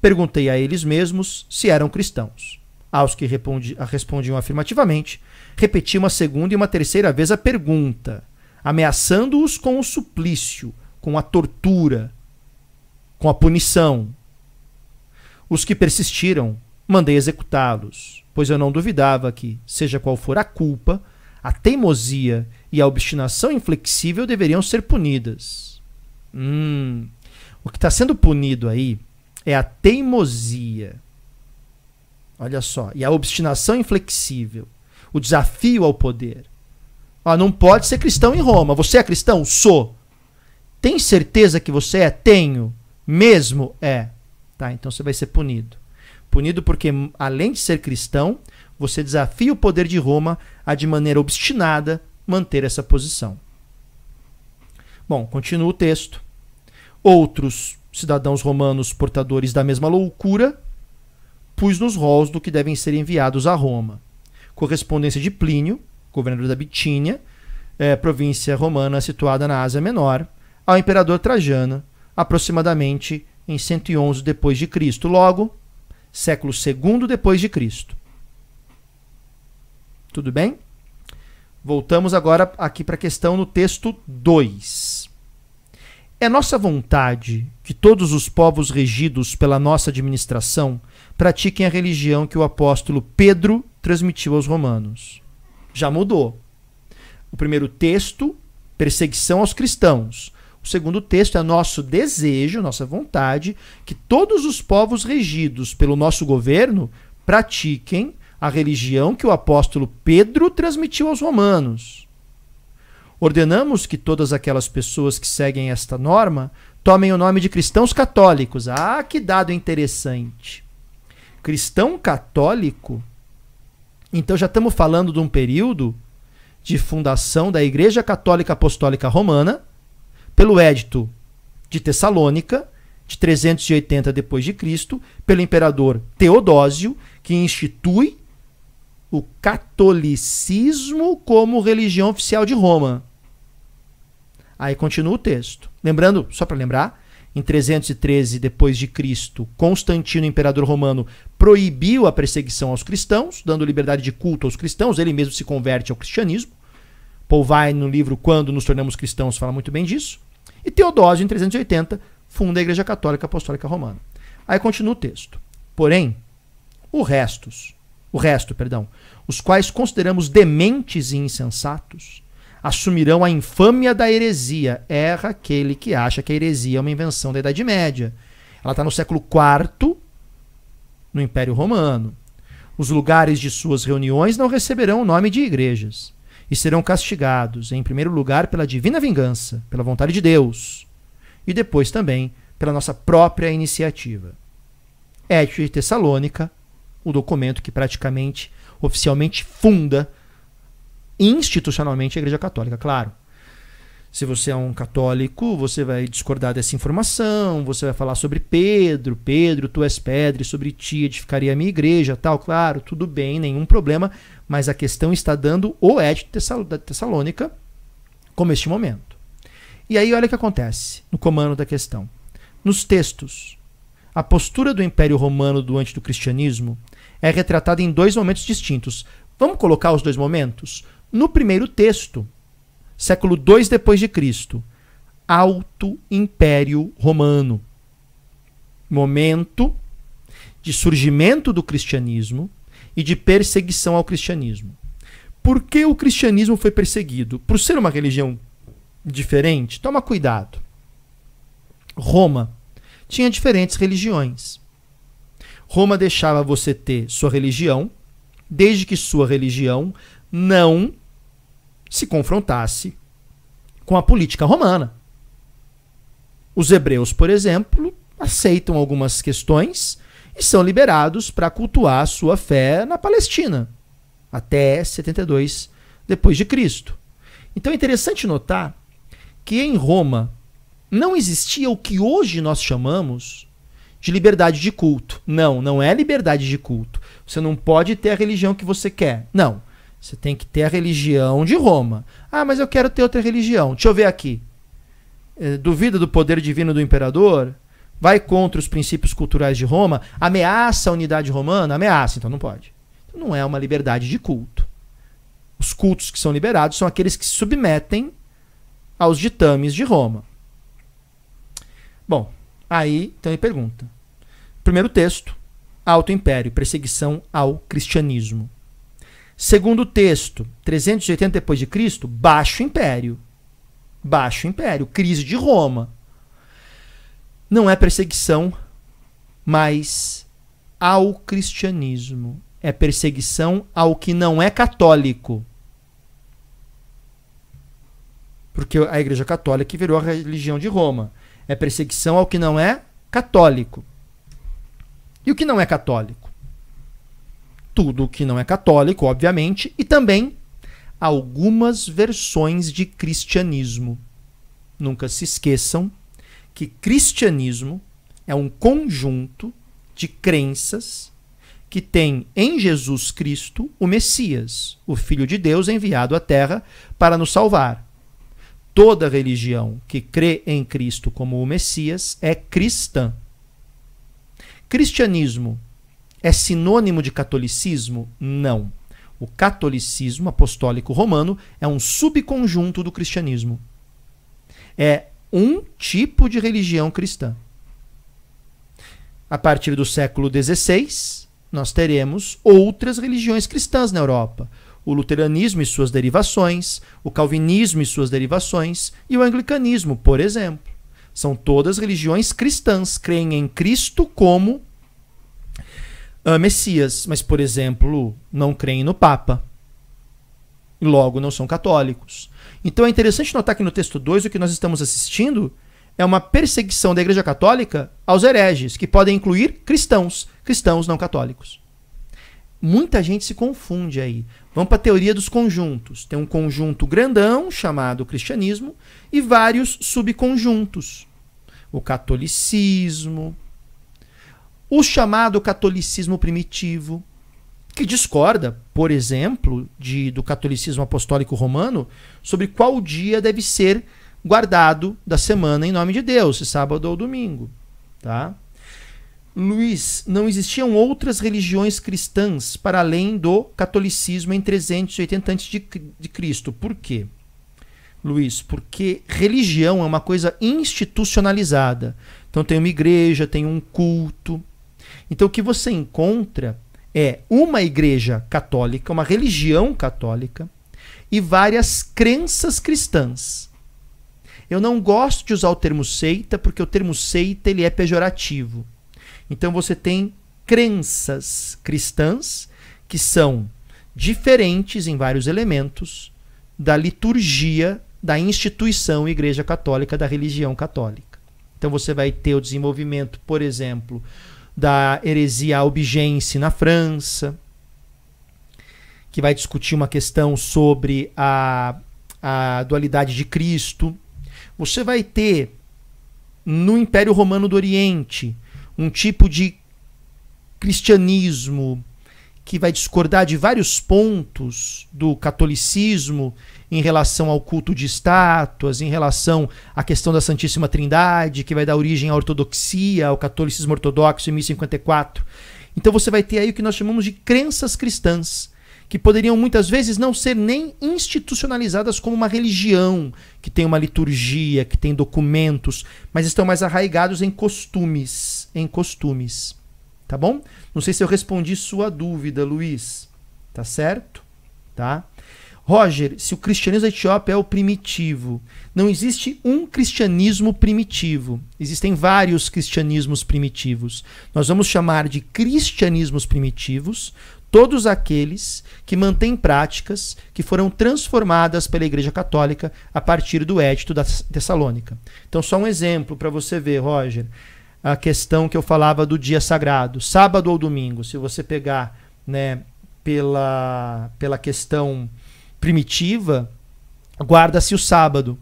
Perguntei a eles mesmos se eram cristãos. Aos que respondi, respondiam afirmativamente, repeti uma segunda e uma terceira vez a pergunta, ameaçando-os com o suplício, com a tortura, com a punição. Os que persistiram Mandei executá-los, pois eu não duvidava que, seja qual for a culpa, a teimosia e a obstinação inflexível deveriam ser punidas. Hum, o que está sendo punido aí é a teimosia. Olha só, e a obstinação inflexível, o desafio ao poder. Ah, não pode ser cristão em Roma. Você é cristão? Sou. Tem certeza que você é? Tenho. Mesmo é. Tá, então você vai ser punido punido porque, além de ser cristão, você desafia o poder de Roma a, de maneira obstinada, manter essa posição. Bom, continua o texto. Outros cidadãos romanos portadores da mesma loucura pus nos rolos do que devem ser enviados a Roma. Correspondência de Plínio, governador da Bitínia, eh, província romana situada na Ásia Menor, ao imperador Trajano, aproximadamente em 111 depois de Cristo. Logo, século II depois de Cristo. Tudo bem? Voltamos agora aqui para a questão no texto 2. É nossa vontade que todos os povos regidos pela nossa administração pratiquem a religião que o apóstolo Pedro transmitiu aos romanos. Já mudou. O primeiro texto, perseguição aos cristãos segundo o texto, é nosso desejo, nossa vontade, que todos os povos regidos pelo nosso governo pratiquem a religião que o apóstolo Pedro transmitiu aos romanos. Ordenamos que todas aquelas pessoas que seguem esta norma tomem o nome de cristãos católicos. Ah, que dado interessante. Cristão católico? Então já estamos falando de um período de fundação da Igreja Católica Apostólica Romana, pelo Édito de Tessalônica, de 380 depois de Cristo, pelo imperador Teodósio, que institui o catolicismo como religião oficial de Roma. Aí continua o texto. Lembrando, só para lembrar, em 313 depois de Cristo, Constantino, imperador romano, proibiu a perseguição aos cristãos, dando liberdade de culto aos cristãos, ele mesmo se converte ao cristianismo. Paul Vai no livro Quando nos tornamos cristãos fala muito bem disso. E Teodósio, em 380, funda a Igreja Católica Apostólica Romana. Aí continua o texto. Porém, o restos, o resto, perdão, os quais consideramos dementes e insensatos, assumirão a infâmia da heresia. Erra aquele que acha que a heresia é uma invenção da Idade Média. Ela está no século IV, no Império Romano. Os lugares de suas reuniões não receberão o nome de igrejas e serão castigados, em primeiro lugar, pela divina vingança, pela vontade de Deus, e depois também pela nossa própria iniciativa. Ético de Tessalônica, o documento que praticamente, oficialmente, funda institucionalmente a Igreja Católica, claro. Se você é um católico, você vai discordar dessa informação, você vai falar sobre Pedro, Pedro, tu és pedra, e sobre ti edificaria a minha igreja, tal, claro, tudo bem, nenhum problema, mas a questão está dando o Edito da Tessalônica como este momento. E aí olha o que acontece no comando da questão. Nos textos, a postura do Império Romano do Cristianismo é retratada em dois momentos distintos. Vamos colocar os dois momentos? No primeiro texto, século II depois de Cristo, Alto Império Romano. Momento de surgimento do cristianismo, e de perseguição ao cristianismo. Por que o cristianismo foi perseguido? Por ser uma religião diferente? Toma cuidado. Roma tinha diferentes religiões. Roma deixava você ter sua religião, desde que sua religião não se confrontasse com a política romana. Os hebreus, por exemplo, aceitam algumas questões e são liberados para cultuar sua fé na Palestina até 72 depois de Cristo. Então é interessante notar que em Roma não existia o que hoje nós chamamos de liberdade de culto. Não, não é liberdade de culto. Você não pode ter a religião que você quer. Não. Você tem que ter a religião de Roma. Ah, mas eu quero ter outra religião. Deixa eu ver aqui. Eh, duvida do poder divino do imperador? vai contra os princípios culturais de Roma, ameaça a unidade romana, ameaça, então não pode. Então não é uma liberdade de culto. Os cultos que são liberados são aqueles que se submetem aos ditames de Roma. Bom, aí então pergunta. Primeiro texto, Alto Império, perseguição ao cristianismo. Segundo texto, 380 depois de Cristo, Baixo Império. Baixo Império, crise de Roma não é perseguição, mas ao cristianismo. É perseguição ao que não é católico. Porque a Igreja Católica virou a religião de Roma. É perseguição ao que não é católico. E o que não é católico? Tudo o que não é católico, obviamente, e também algumas versões de cristianismo. Nunca se esqueçam que cristianismo é um conjunto de crenças que tem em Jesus Cristo o Messias, o Filho de Deus enviado à Terra para nos salvar. Toda religião que crê em Cristo como o Messias é cristã. Cristianismo é sinônimo de catolicismo? Não. O catolicismo apostólico romano é um subconjunto do cristianismo. É um tipo de religião cristã. A partir do século XVI, nós teremos outras religiões cristãs na Europa. O luteranismo e suas derivações, o calvinismo e suas derivações, e o anglicanismo, por exemplo. São todas religiões cristãs, creem em Cristo como uh, Messias, mas, por exemplo, não creem no Papa. E logo não são católicos. Então é interessante notar que no texto 2 o que nós estamos assistindo é uma perseguição da Igreja Católica aos hereges, que podem incluir cristãos, cristãos não católicos. Muita gente se confunde aí. Vamos para a teoria dos conjuntos. Tem um conjunto grandão, chamado cristianismo, e vários subconjuntos. O catolicismo, o chamado catolicismo primitivo, que discorda, por exemplo, de, do catolicismo apostólico romano sobre qual dia deve ser guardado da semana em nome de Deus, se sábado ou domingo, tá? Luiz, não existiam outras religiões cristãs para além do catolicismo em 380 a.C. de Cristo. Por quê? Luiz, porque religião é uma coisa institucionalizada. Então tem uma igreja, tem um culto. Então o que você encontra é uma igreja católica, uma religião católica e várias crenças cristãs. Eu não gosto de usar o termo seita porque o termo seita ele é pejorativo. Então você tem crenças cristãs que são diferentes em vários elementos da liturgia da instituição Igreja Católica, da religião católica. Então você vai ter o desenvolvimento, por exemplo, da heresia albigense na França, que vai discutir uma questão sobre a, a dualidade de Cristo. Você vai ter no Império Romano do Oriente um tipo de cristianismo que vai discordar de vários pontos do catolicismo em relação ao culto de estátuas, em relação à questão da Santíssima Trindade, que vai dar origem à ortodoxia, ao catolicismo ortodoxo em 1054. Então você vai ter aí o que nós chamamos de crenças cristãs, que poderiam muitas vezes não ser nem institucionalizadas como uma religião, que tem uma liturgia, que tem documentos, mas estão mais arraigados em costumes, em costumes. Tá bom? Não sei se eu respondi sua dúvida, Luiz. Tá certo? Tá? Roger, se o cristianismo etiópia é o primitivo, não existe um cristianismo primitivo. Existem vários cristianismos primitivos. Nós vamos chamar de cristianismos primitivos todos aqueles que mantêm práticas que foram transformadas pela Igreja Católica a partir do Édito da Tessalônica. Então, só um exemplo para você ver, Roger, a questão que eu falava do dia sagrado, sábado ou domingo. Se você pegar né, pela, pela questão primitiva, guarda-se o sábado,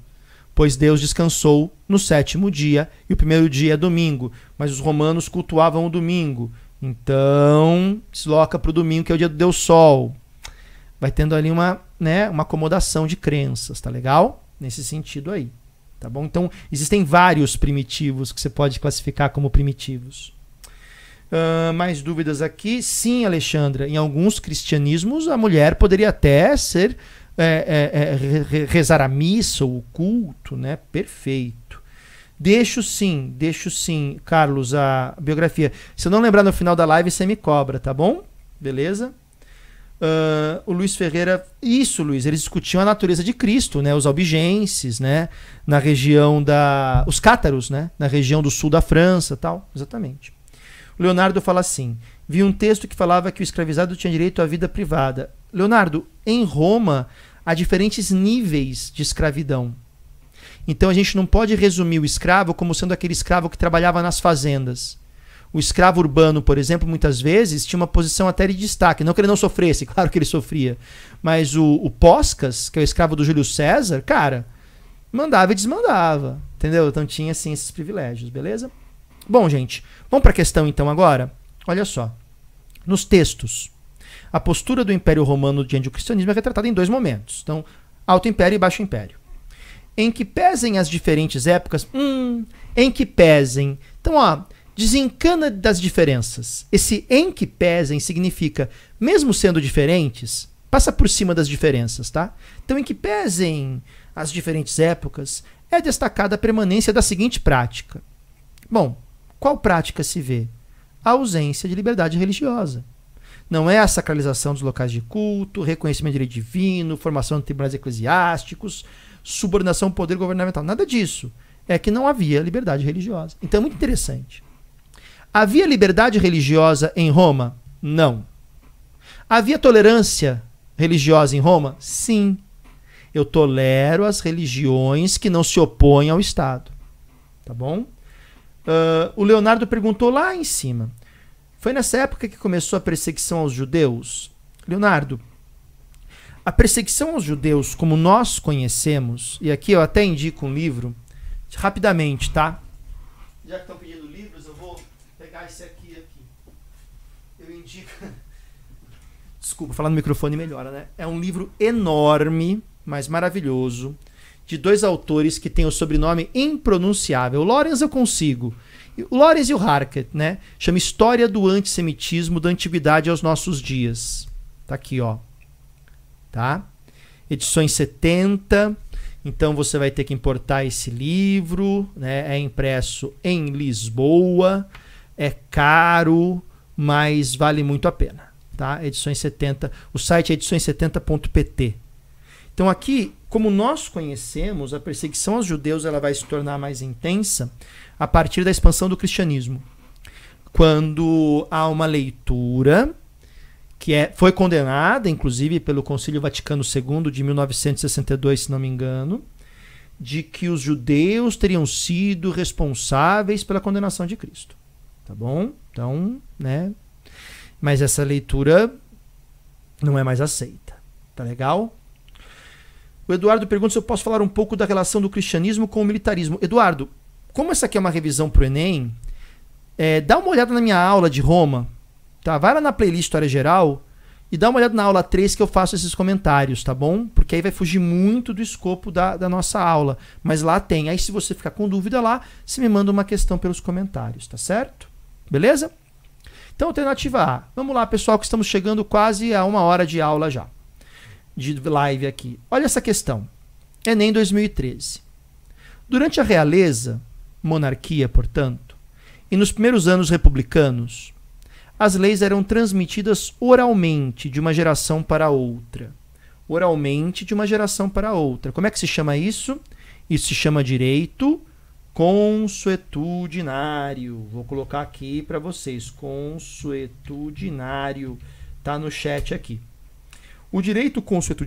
pois Deus descansou no sétimo dia e o primeiro dia é domingo, mas os romanos cultuavam o domingo. Então, desloca para o domingo, que é o dia do Deus Sol. Vai tendo ali uma, né, uma acomodação de crenças, tá legal? Nesse sentido aí, tá bom? Então, existem vários primitivos que você pode classificar como primitivos. Uh, mais dúvidas aqui. Sim, Alexandra, em alguns cristianismos a mulher poderia até ser é, é, é, rezar a missa ou o culto, né? Perfeito. Deixo sim, deixo sim, Carlos, a biografia. Se eu não lembrar no final da live, você me cobra, tá bom? Beleza? Uh, o Luiz Ferreira, isso, Luiz, eles discutiam a natureza de Cristo, né? Os albigenses, né? Na região da. Os cátaros, né? Na região do sul da França tal. Exatamente. Leonardo fala assim: vi um texto que falava que o escravizado tinha direito à vida privada. Leonardo, em Roma há diferentes níveis de escravidão. Então a gente não pode resumir o escravo como sendo aquele escravo que trabalhava nas fazendas. O escravo urbano, por exemplo, muitas vezes tinha uma posição até de destaque. Não que ele não sofresse, claro que ele sofria. Mas o, o Poscas, que é o escravo do Júlio César, cara, mandava e desmandava. Entendeu? Então tinha, assim, esses privilégios, beleza? Bom, gente, Vamos para a questão então agora? Olha só. Nos textos, a postura do Império Romano diante do cristianismo é retratada em dois momentos. Então, Alto Império e Baixo Império. Em que pesem as diferentes épocas, hum, em que pesem. Então, ó, desencana das diferenças. Esse em que pesem significa, mesmo sendo diferentes, passa por cima das diferenças, tá? Então, em que pesem as diferentes épocas, é destacada a permanência da seguinte prática. Bom, qual prática se vê? A ausência de liberdade religiosa. Não é a sacralização dos locais de culto, reconhecimento de direito divino, formação de tribunais eclesiásticos, subordinação ao poder governamental. Nada disso. É que não havia liberdade religiosa. Então é muito interessante. Havia liberdade religiosa em Roma? Não. Havia tolerância religiosa em Roma? Sim. Eu tolero as religiões que não se opõem ao Estado. Tá bom? Uh, o Leonardo perguntou lá em cima. Foi nessa época que começou a perseguição aos judeus? Leonardo, a perseguição aos judeus, como nós conhecemos, e aqui eu até indico um livro, rapidamente, tá? Já que estão pedindo livros, eu vou pegar esse aqui. aqui. Eu indico. Desculpa, falar no microfone melhora, né? É um livro enorme, mas maravilhoso, de dois autores que têm o sobrenome impronunciável. O Lawrence eu consigo. O Lawrence e o Harkett, né? Chama História do Antissemitismo da Antiguidade aos Nossos Dias. Tá aqui, ó. Tá? Edições 70. Então você vai ter que importar esse livro, né? É impresso em Lisboa, é caro, mas vale muito a pena, tá? Edições 70. O site é edições70.pt, então aqui, como nós conhecemos, a perseguição aos judeus ela vai se tornar mais intensa a partir da expansão do cristianismo. Quando há uma leitura que é, foi condenada, inclusive, pelo Concílio Vaticano II de 1962, se não me engano, de que os judeus teriam sido responsáveis pela condenação de Cristo. Tá bom? Então, né? Mas essa leitura não é mais aceita. Tá legal? O Eduardo pergunta se eu posso falar um pouco da relação do cristianismo com o militarismo. Eduardo, como essa aqui é uma revisão para o Enem, é, dá uma olhada na minha aula de Roma, tá? Vai lá na playlist História Geral e dá uma olhada na aula 3 que eu faço esses comentários, tá bom? Porque aí vai fugir muito do escopo da, da nossa aula. Mas lá tem. Aí se você ficar com dúvida lá, você me manda uma questão pelos comentários, tá certo? Beleza? Então, alternativa A. Vamos lá, pessoal, que estamos chegando quase a uma hora de aula já de live aqui. Olha essa questão. Enem 2013. Durante a realeza, monarquia, portanto, e nos primeiros anos republicanos, as leis eram transmitidas oralmente de uma geração para outra. Oralmente de uma geração para outra. Como é que se chama isso? Isso se chama direito consuetudinário. Vou colocar aqui para vocês. Consuetudinário. Tá no chat aqui. O direito consuetu,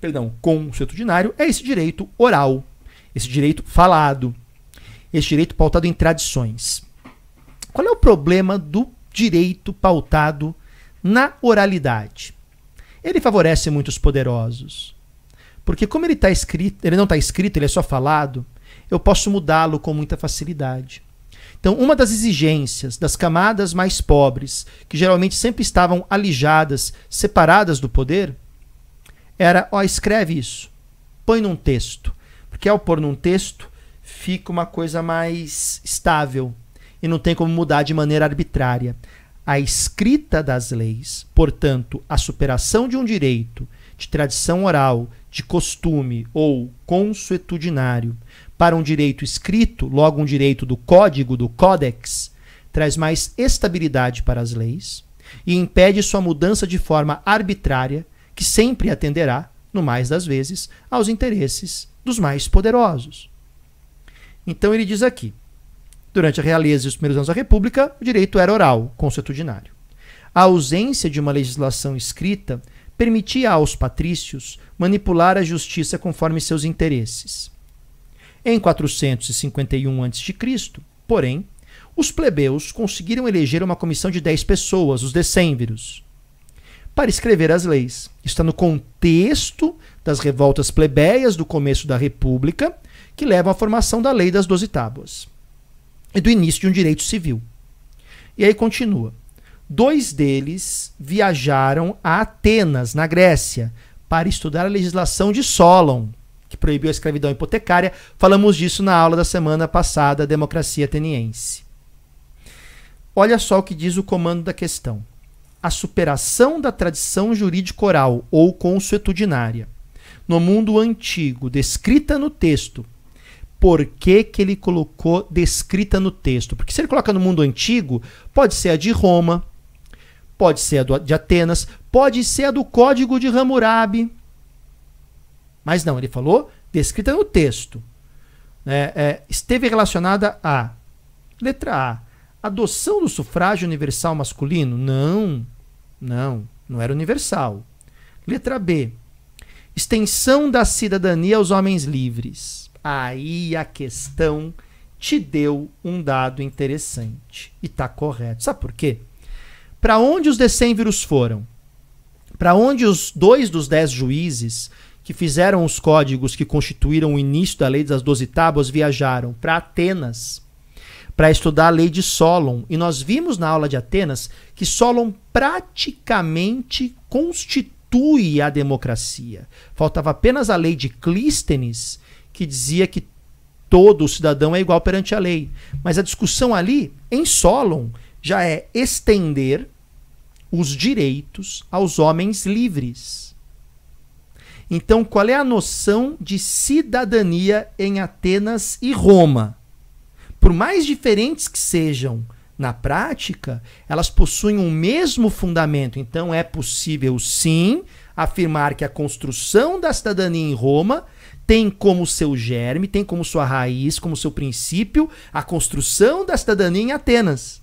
perdão, consuetudinário é esse direito oral, esse direito falado, esse direito pautado em tradições. Qual é o problema do direito pautado na oralidade? Ele favorece muitos poderosos. Porque como ele está escrito, ele não está escrito, ele é só falado, eu posso mudá-lo com muita facilidade. Então, uma das exigências das camadas mais pobres, que geralmente sempre estavam alijadas, separadas do poder, era, ó, escreve isso, põe num texto. Porque ao pôr num texto, fica uma coisa mais estável e não tem como mudar de maneira arbitrária. A escrita das leis, portanto, a superação de um direito de tradição oral, de costume ou consuetudinário para um direito escrito, logo um direito do código, do códex, traz mais estabilidade para as leis e impede sua mudança de forma arbitrária que sempre atenderá, no mais das vezes, aos interesses dos mais poderosos. Então ele diz aqui: durante a realeza e os primeiros anos da República, o direito era oral, consuetudinário. A ausência de uma legislação escrita permitia aos patrícios manipular a justiça conforme seus interesses. Em 451 a.C., porém, os plebeus conseguiram eleger uma comissão de 10 pessoas, os decêmviros, para escrever as leis. Está no contexto das revoltas plebeias do começo da República, que levam à formação da Lei das Doze Tábuas e do início de um direito civil. E aí continua. Dois deles viajaram a Atenas, na Grécia, para estudar a legislação de Solon, que proibiu a escravidão hipotecária. Falamos disso na aula da semana passada, Democracia Ateniense. Olha só o que diz o comando da questão a superação da tradição jurídico-oral ou consuetudinária. No mundo antigo, descrita no texto, por que, que ele colocou descrita no texto? Porque se ele coloca no mundo antigo, pode ser a de Roma, pode ser a de Atenas, pode ser a do Código de Hammurabi. Mas não, ele falou descrita no texto. É, é, esteve relacionada a letra A adoção do sufrágio universal masculino? Não, não, não era universal. Letra B. Extensão da cidadania aos homens livres. Aí a questão te deu um dado interessante. E está correto. Sabe por quê? Para onde os decêmviros foram? Para onde os dois dos dez juízes que fizeram os códigos que constituíram o início da lei das doze tábuas viajaram? Para Atenas para estudar a lei de Solon. E nós vimos na aula de Atenas que Solon praticamente constitui a democracia. Faltava apenas a lei de Clístenes, que dizia que todo cidadão é igual perante a lei. Mas a discussão ali, em Solon, já é estender os direitos aos homens livres. Então, qual é a noção de cidadania em Atenas e Roma? por mais diferentes que sejam na prática, elas possuem o um mesmo fundamento. Então é possível sim afirmar que a construção da cidadania em Roma tem como seu germe, tem como sua raiz, como seu princípio a construção da cidadania em Atenas.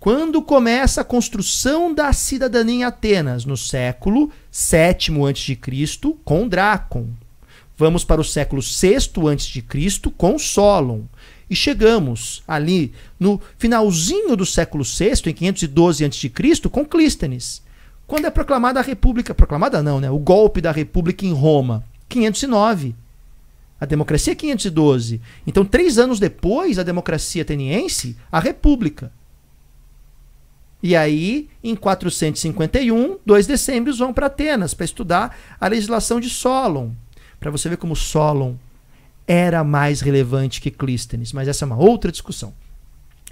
Quando começa a construção da cidadania em Atenas? No século VII a.C., com Drácon, Vamos para o século VI a.C. com Solon. E chegamos ali no finalzinho do século VI, em 512 a.C., com Clístenes. Quando é proclamada a República, proclamada não, né? O golpe da República em Roma, 509. A democracia 512. É então, três anos depois, a democracia ateniense, a República. E aí, em 451, dois decembros vão para Atenas para estudar a legislação de Solon para você ver como Solon era mais relevante que Clístenes, mas essa é uma outra discussão.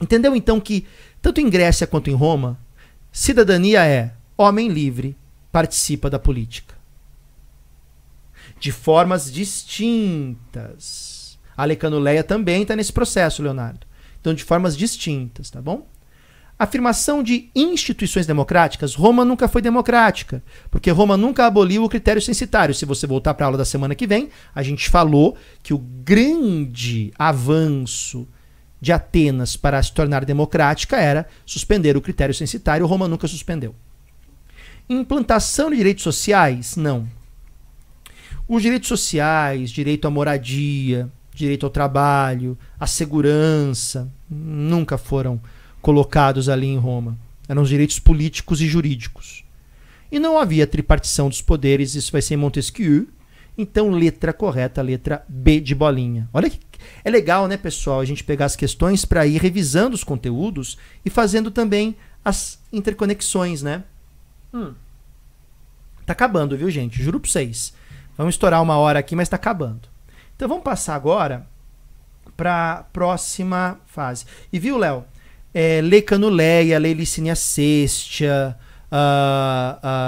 Entendeu então que, tanto em Grécia quanto em Roma, cidadania é homem livre participa da política. De formas distintas. A Lecanuleia também está nesse processo, Leonardo. Então, de formas distintas, tá bom? afirmação de instituições democráticas, Roma nunca foi democrática, porque Roma nunca aboliu o critério censitário. Se você voltar para a aula da semana que vem, a gente falou que o grande avanço de Atenas para se tornar democrática era suspender o critério censitário. Roma nunca suspendeu. Implantação de direitos sociais? Não. Os direitos sociais, direito à moradia, direito ao trabalho, à segurança, nunca foram colocados ali em Roma. Eram os direitos políticos e jurídicos. E não havia tripartição dos poderes, isso vai ser em Montesquieu. Então, letra correta, letra B de bolinha. Olha que é legal, né, pessoal, a gente pegar as questões para ir revisando os conteúdos e fazendo também as interconexões, né? Hum. Tá acabando, viu, gente? Juro para vocês. Vamos estourar uma hora aqui, mas tá acabando. Então vamos passar agora para próxima fase. E viu, Léo? é, Lei Canuleia, Lei Licínia Sextia,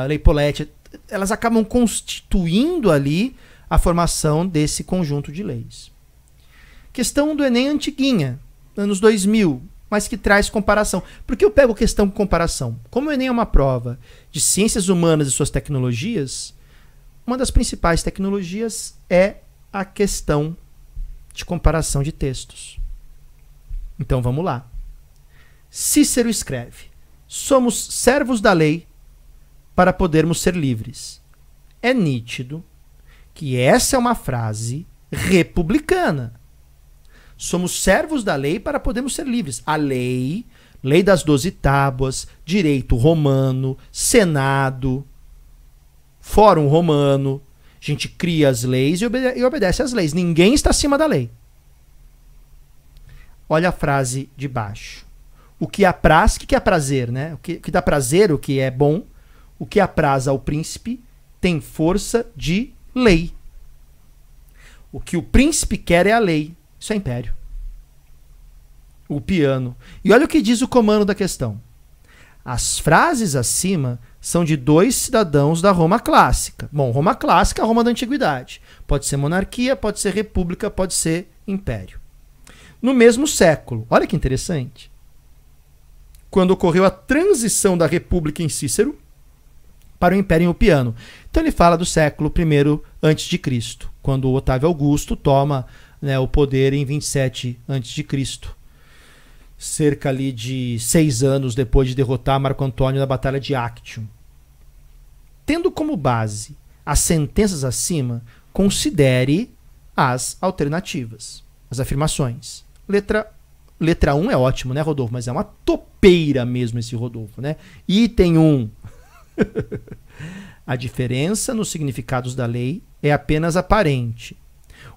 Lei Poletti, elas acabam constituindo ali a formação desse conjunto de leis. Questão do Enem antiguinha, anos 2000, mas que traz comparação. Por que eu pego questão com comparação? Como o Enem é uma prova de ciências humanas e suas tecnologias, uma das principais tecnologias é a questão de comparação de textos. Então vamos lá. Cícero escreve: Somos servos da lei para podermos ser livres. É nítido que essa é uma frase republicana. Somos servos da lei para podermos ser livres. A lei, lei das doze tábuas, direito romano, senado, fórum romano. A gente cria as leis e, obede e obedece às leis. Ninguém está acima da lei. Olha a frase de baixo o que apraz, o que, é prazer, né? O que, o que dá prazer, o que é bom, o que apraz ao príncipe tem força de lei. O que o príncipe quer é a lei. Isso é império. O piano. E olha o que diz o comando da questão. As frases acima são de dois cidadãos da Roma clássica. Bom, Roma clássica, é Roma da antiguidade. Pode ser monarquia, pode ser república, pode ser império. No mesmo século. Olha que interessante quando ocorreu a transição da República em Cícero para o Império Europiano. Então ele fala do século I antes de Cristo, quando Otávio Augusto toma né, o poder em 27 antes de Cristo, cerca ali de seis anos depois de derrotar Marco Antônio na Batalha de Actium. Tendo como base as sentenças acima, considere as alternativas, as afirmações. Letra letra 1 um é ótimo, né, Rodolfo? Mas é uma topeira mesmo esse Rodolfo, né? Item 1. Um. a diferença nos significados da lei é apenas aparente,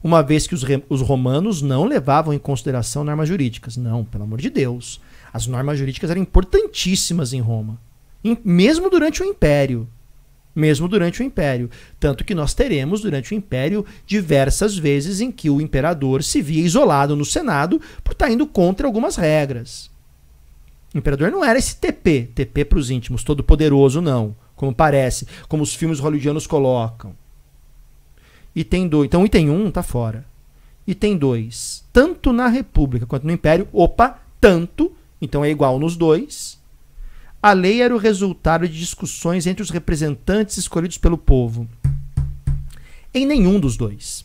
uma vez que os, os romanos não levavam em consideração normas jurídicas. Não, pelo amor de Deus. As normas jurídicas eram importantíssimas em Roma, em, mesmo durante o Império mesmo durante o império. Tanto que nós teremos, durante o império, diversas vezes em que o imperador se via isolado no Senado por estar tá indo contra algumas regras. O imperador não era esse TP, TP para os íntimos, todo poderoso, não, como parece, como os filmes hollywoodianos colocam. tem dois, Então, item 1 um tá fora. Item 2. Tanto na República quanto no Império, opa, tanto, então é igual nos dois a lei era o resultado de discussões entre os representantes escolhidos pelo povo. Em nenhum dos dois.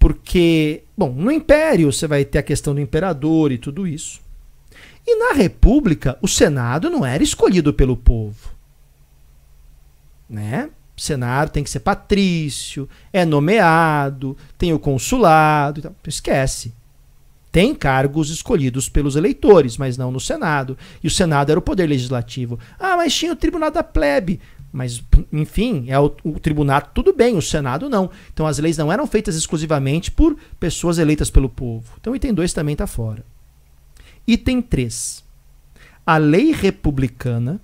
Porque, bom, no império você vai ter a questão do imperador e tudo isso. E na república, o senado não era escolhido pelo povo. Né? O senado tem que ser patrício, é nomeado, tem o consulado, então esquece tem cargos escolhidos pelos eleitores, mas não no Senado. E o Senado era o poder legislativo. Ah, mas tinha o Tribunal da Plebe. Mas, enfim, é o, o tribunal, tudo bem, o Senado não. Então as leis não eram feitas exclusivamente por pessoas eleitas pelo povo. Então item 2 também está fora. Item 3. A lei republicana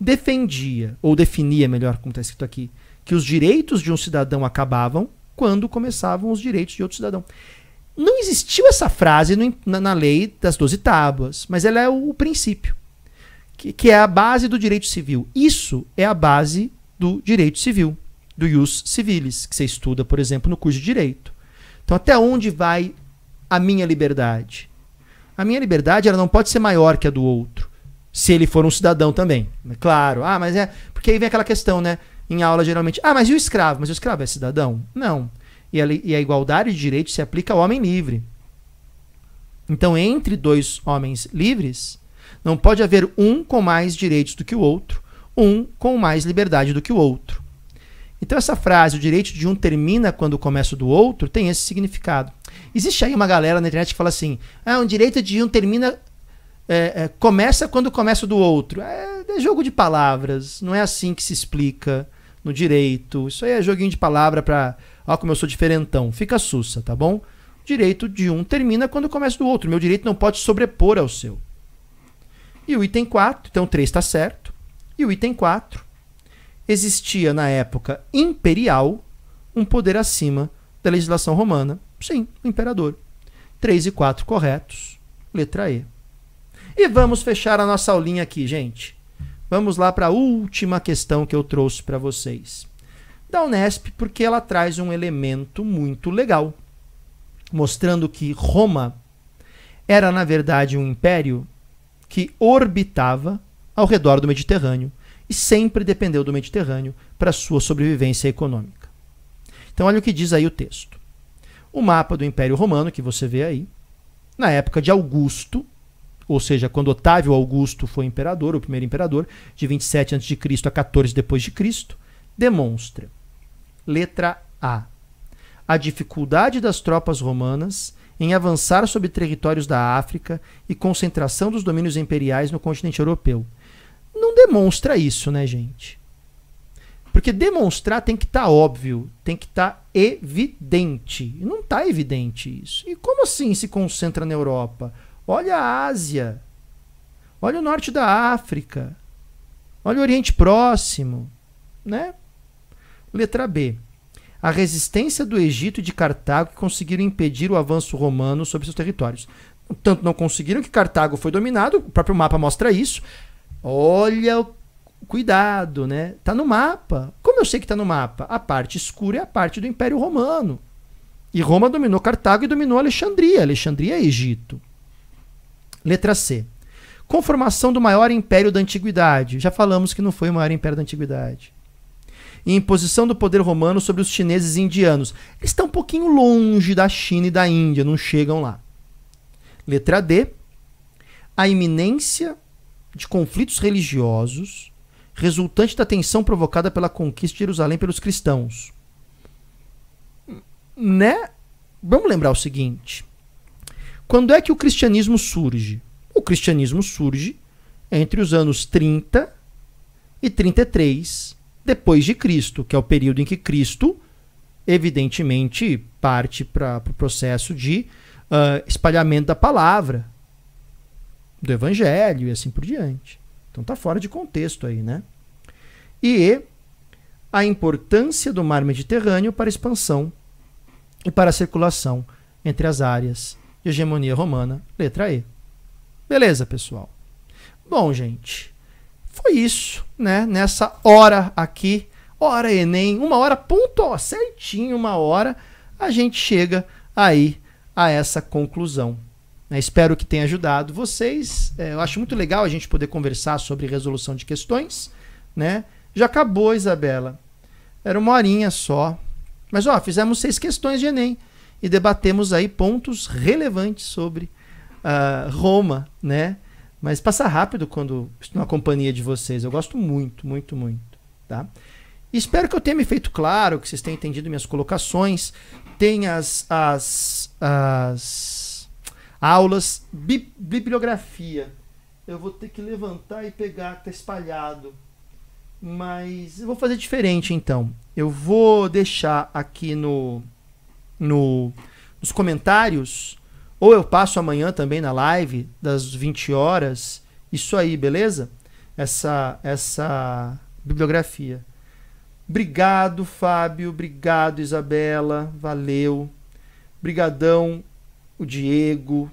defendia, ou definia melhor, como está escrito aqui, que os direitos de um cidadão acabavam quando começavam os direitos de outro cidadão. Não existiu essa frase no, na, na, lei das 12 tábuas, mas ela é o, o princípio, que, que, é a base do direito civil. Isso é a base do direito civil, do ius civilis, que você estuda, por exemplo, no curso de direito. Então, até onde vai a minha liberdade? A minha liberdade ela não pode ser maior que a do outro, se ele for um cidadão também. É claro, ah, mas é. Porque aí vem aquela questão, né? Em aula, geralmente. Ah, mas e o escravo? Mas o escravo é cidadão? Não e a, e a igualdade de direitos se aplica ao homem livre. Então, entre dois homens livres, não pode haver um com mais direitos do que o outro, um com mais liberdade do que o outro. Então, essa frase, o direito de um termina quando começa o do outro, tem esse significado. Existe aí uma galera na internet que fala assim: ah, o um direito de um termina. É, é, começa quando começa o do outro. É, é jogo de palavras, não é assim que se explica no direito. Isso aí é joguinho de palavra para ah, como eu sou diferentão. Fica sussa, tá bom? direito de um termina quando começa do outro. Meu direito não pode sobrepor ao seu. E o item 4, então 3 está certo. E o item 4, existia na época imperial um poder acima da legislação romana. Sim, o imperador. 3 e 4 corretos. Letra E. E vamos fechar a nossa aulinha aqui, gente. Vamos lá para a última questão que eu trouxe para vocês da Unesp, porque ela traz um elemento muito legal, mostrando que Roma era, na verdade, um império que orbitava ao redor do Mediterrâneo e sempre dependeu do Mediterrâneo para sua sobrevivência econômica. Então, olha o que diz aí o texto. O mapa do Império Romano, que você vê aí, na época de Augusto, ou seja, quando Otávio Augusto foi imperador, o primeiro imperador, de 27 a.C. a 14 d.C., demonstra Letra A. A dificuldade das tropas romanas em avançar sobre territórios da África e concentração dos domínios imperiais no continente europeu. Não demonstra isso, né, gente? Porque demonstrar tem que estar tá óbvio, tem que estar tá evidente. não está evidente isso. E como assim se concentra na Europa? Olha a Ásia. Olha o norte da África. Olha o Oriente Próximo, né? Letra B. A resistência do Egito e de Cartago que conseguiram impedir o avanço romano sobre seus territórios. Tanto não conseguiram que Cartago foi dominado, o próprio mapa mostra isso. Olha o cuidado, né? Tá no mapa. Como eu sei que tá no mapa? A parte escura é a parte do Império Romano. E Roma dominou Cartago e dominou Alexandria. Alexandria é Egito. Letra C. Conformação do maior império da antiguidade. Já falamos que não foi o maior império da antiguidade e imposição do poder romano sobre os chineses e indianos. Eles estão um pouquinho longe da China e da Índia, não chegam lá. Letra D. A iminência de conflitos religiosos resultante da tensão provocada pela conquista de Jerusalém pelos cristãos. Né? Vamos lembrar o seguinte. Quando é que o cristianismo surge? O cristianismo surge entre os anos 30 e 33 depois de Cristo, que é o período em que Cristo, evidentemente, parte para o pro processo de uh, espalhamento da palavra, do evangelho e assim por diante. Então tá fora de contexto aí, né? E a importância do mar Mediterrâneo para a expansão e para a circulação entre as áreas de hegemonia romana, letra E. Beleza, pessoal? Bom, gente, foi isso, né? Nessa hora aqui, hora Enem, uma hora ponto, ó, certinho, uma hora, a gente chega aí a essa conclusão. Né? Espero que tenha ajudado vocês. É, eu acho muito legal a gente poder conversar sobre resolução de questões, né? Já acabou, Isabela. Era uma horinha só. Mas ó, fizemos seis questões de Enem e debatemos aí pontos relevantes sobre uh, Roma, né? Mas passa rápido quando estou na companhia de vocês. Eu gosto muito, muito, muito. Tá? Espero que eu tenha me feito claro, que vocês tenham entendido minhas colocações. Tem as, as, as aulas, bi bibliografia. Eu vou ter que levantar e pegar, está espalhado. Mas eu vou fazer diferente então. Eu vou deixar aqui no, no nos comentários ou eu passo amanhã também na live das 20 horas. Isso aí, beleza? Essa essa bibliografia. Obrigado, Fábio. Obrigado, Isabela. Valeu. Brigadão, o Diego.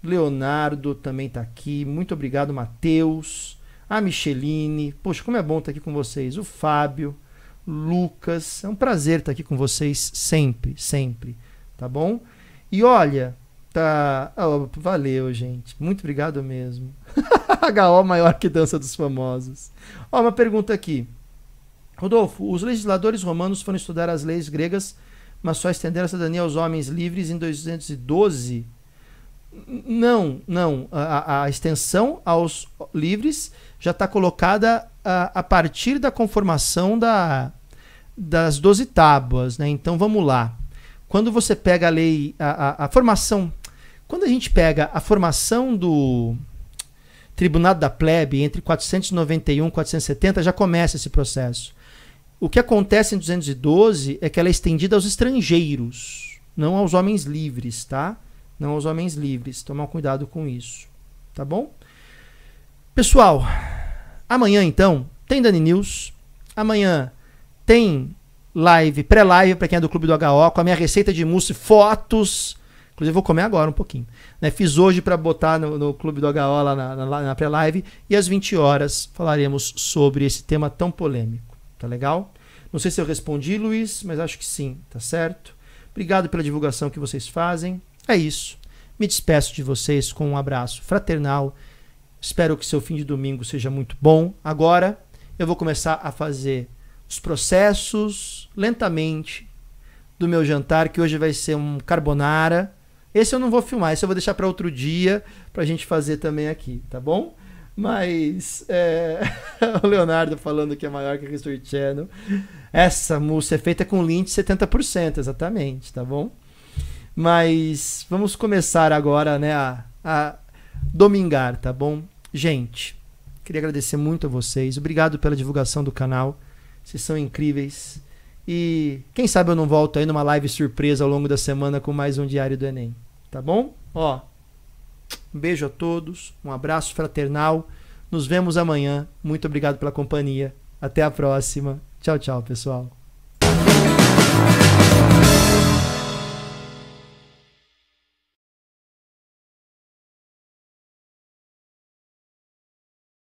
Leonardo também está aqui. Muito obrigado, Matheus. A Micheline. Poxa, como é bom estar tá aqui com vocês. O Fábio. Lucas. É um prazer estar tá aqui com vocês sempre, sempre. Tá bom? E olha, Tá. Oh, valeu, gente. Muito obrigado mesmo. HO maior que Dança dos Famosos. Ó, oh, uma pergunta aqui. Rodolfo, os legisladores romanos foram estudar as leis gregas, mas só estenderam a cidadania aos homens livres em 212? Não, não. A, a extensão aos livres já está colocada a, a, partir da conformação da, das 12 tábuas. Né? Então vamos lá quando você pega a lei, a, a, a, formação quando a gente pega a formação do Tribunado da Plebe entre 491 e 470, já começa esse processo. O que acontece em 212 é que ela é estendida aos estrangeiros, não aos homens livres, tá? Não aos homens livres. Tomar cuidado com isso, tá bom? Pessoal, amanhã então tem Dani News. Amanhã tem live, pré-live para quem é do Clube do HO, com a minha receita de mousse, fotos Inclusive, vou comer agora um pouquinho. Né? Fiz hoje para botar no, no, Clube do HO lá na, na, na pré-live. E às 20 horas falaremos sobre esse tema tão polêmico. Tá legal? Não sei se eu respondi, Luiz, mas acho que sim, tá certo? Obrigado pela divulgação que vocês fazem. É isso. Me despeço de vocês com um abraço fraternal. Espero que seu fim de domingo seja muito bom. Agora eu vou começar a fazer os processos lentamente do meu jantar, que hoje vai ser um carbonara esse eu não vou filmar, esse eu vou deixar para outro dia pra gente fazer também aqui, tá bom? Mas é... o Leonardo falando que é maior que o History Channel. Essa música é feita com lint 70%, exatamente, tá bom? Mas vamos começar agora, né, a, a domingar, tá bom? Gente, queria agradecer muito a vocês. Obrigado pela divulgação do canal. Vocês são incríveis. E quem sabe eu não volto aí numa live surpresa ao longo da semana com mais um Diário do Enem. Tá bom? Ó, um beijo a todos, um abraço fraternal. Nos vemos amanhã. Muito obrigado pela companhia. Até a próxima. Tchau, tchau, pessoal.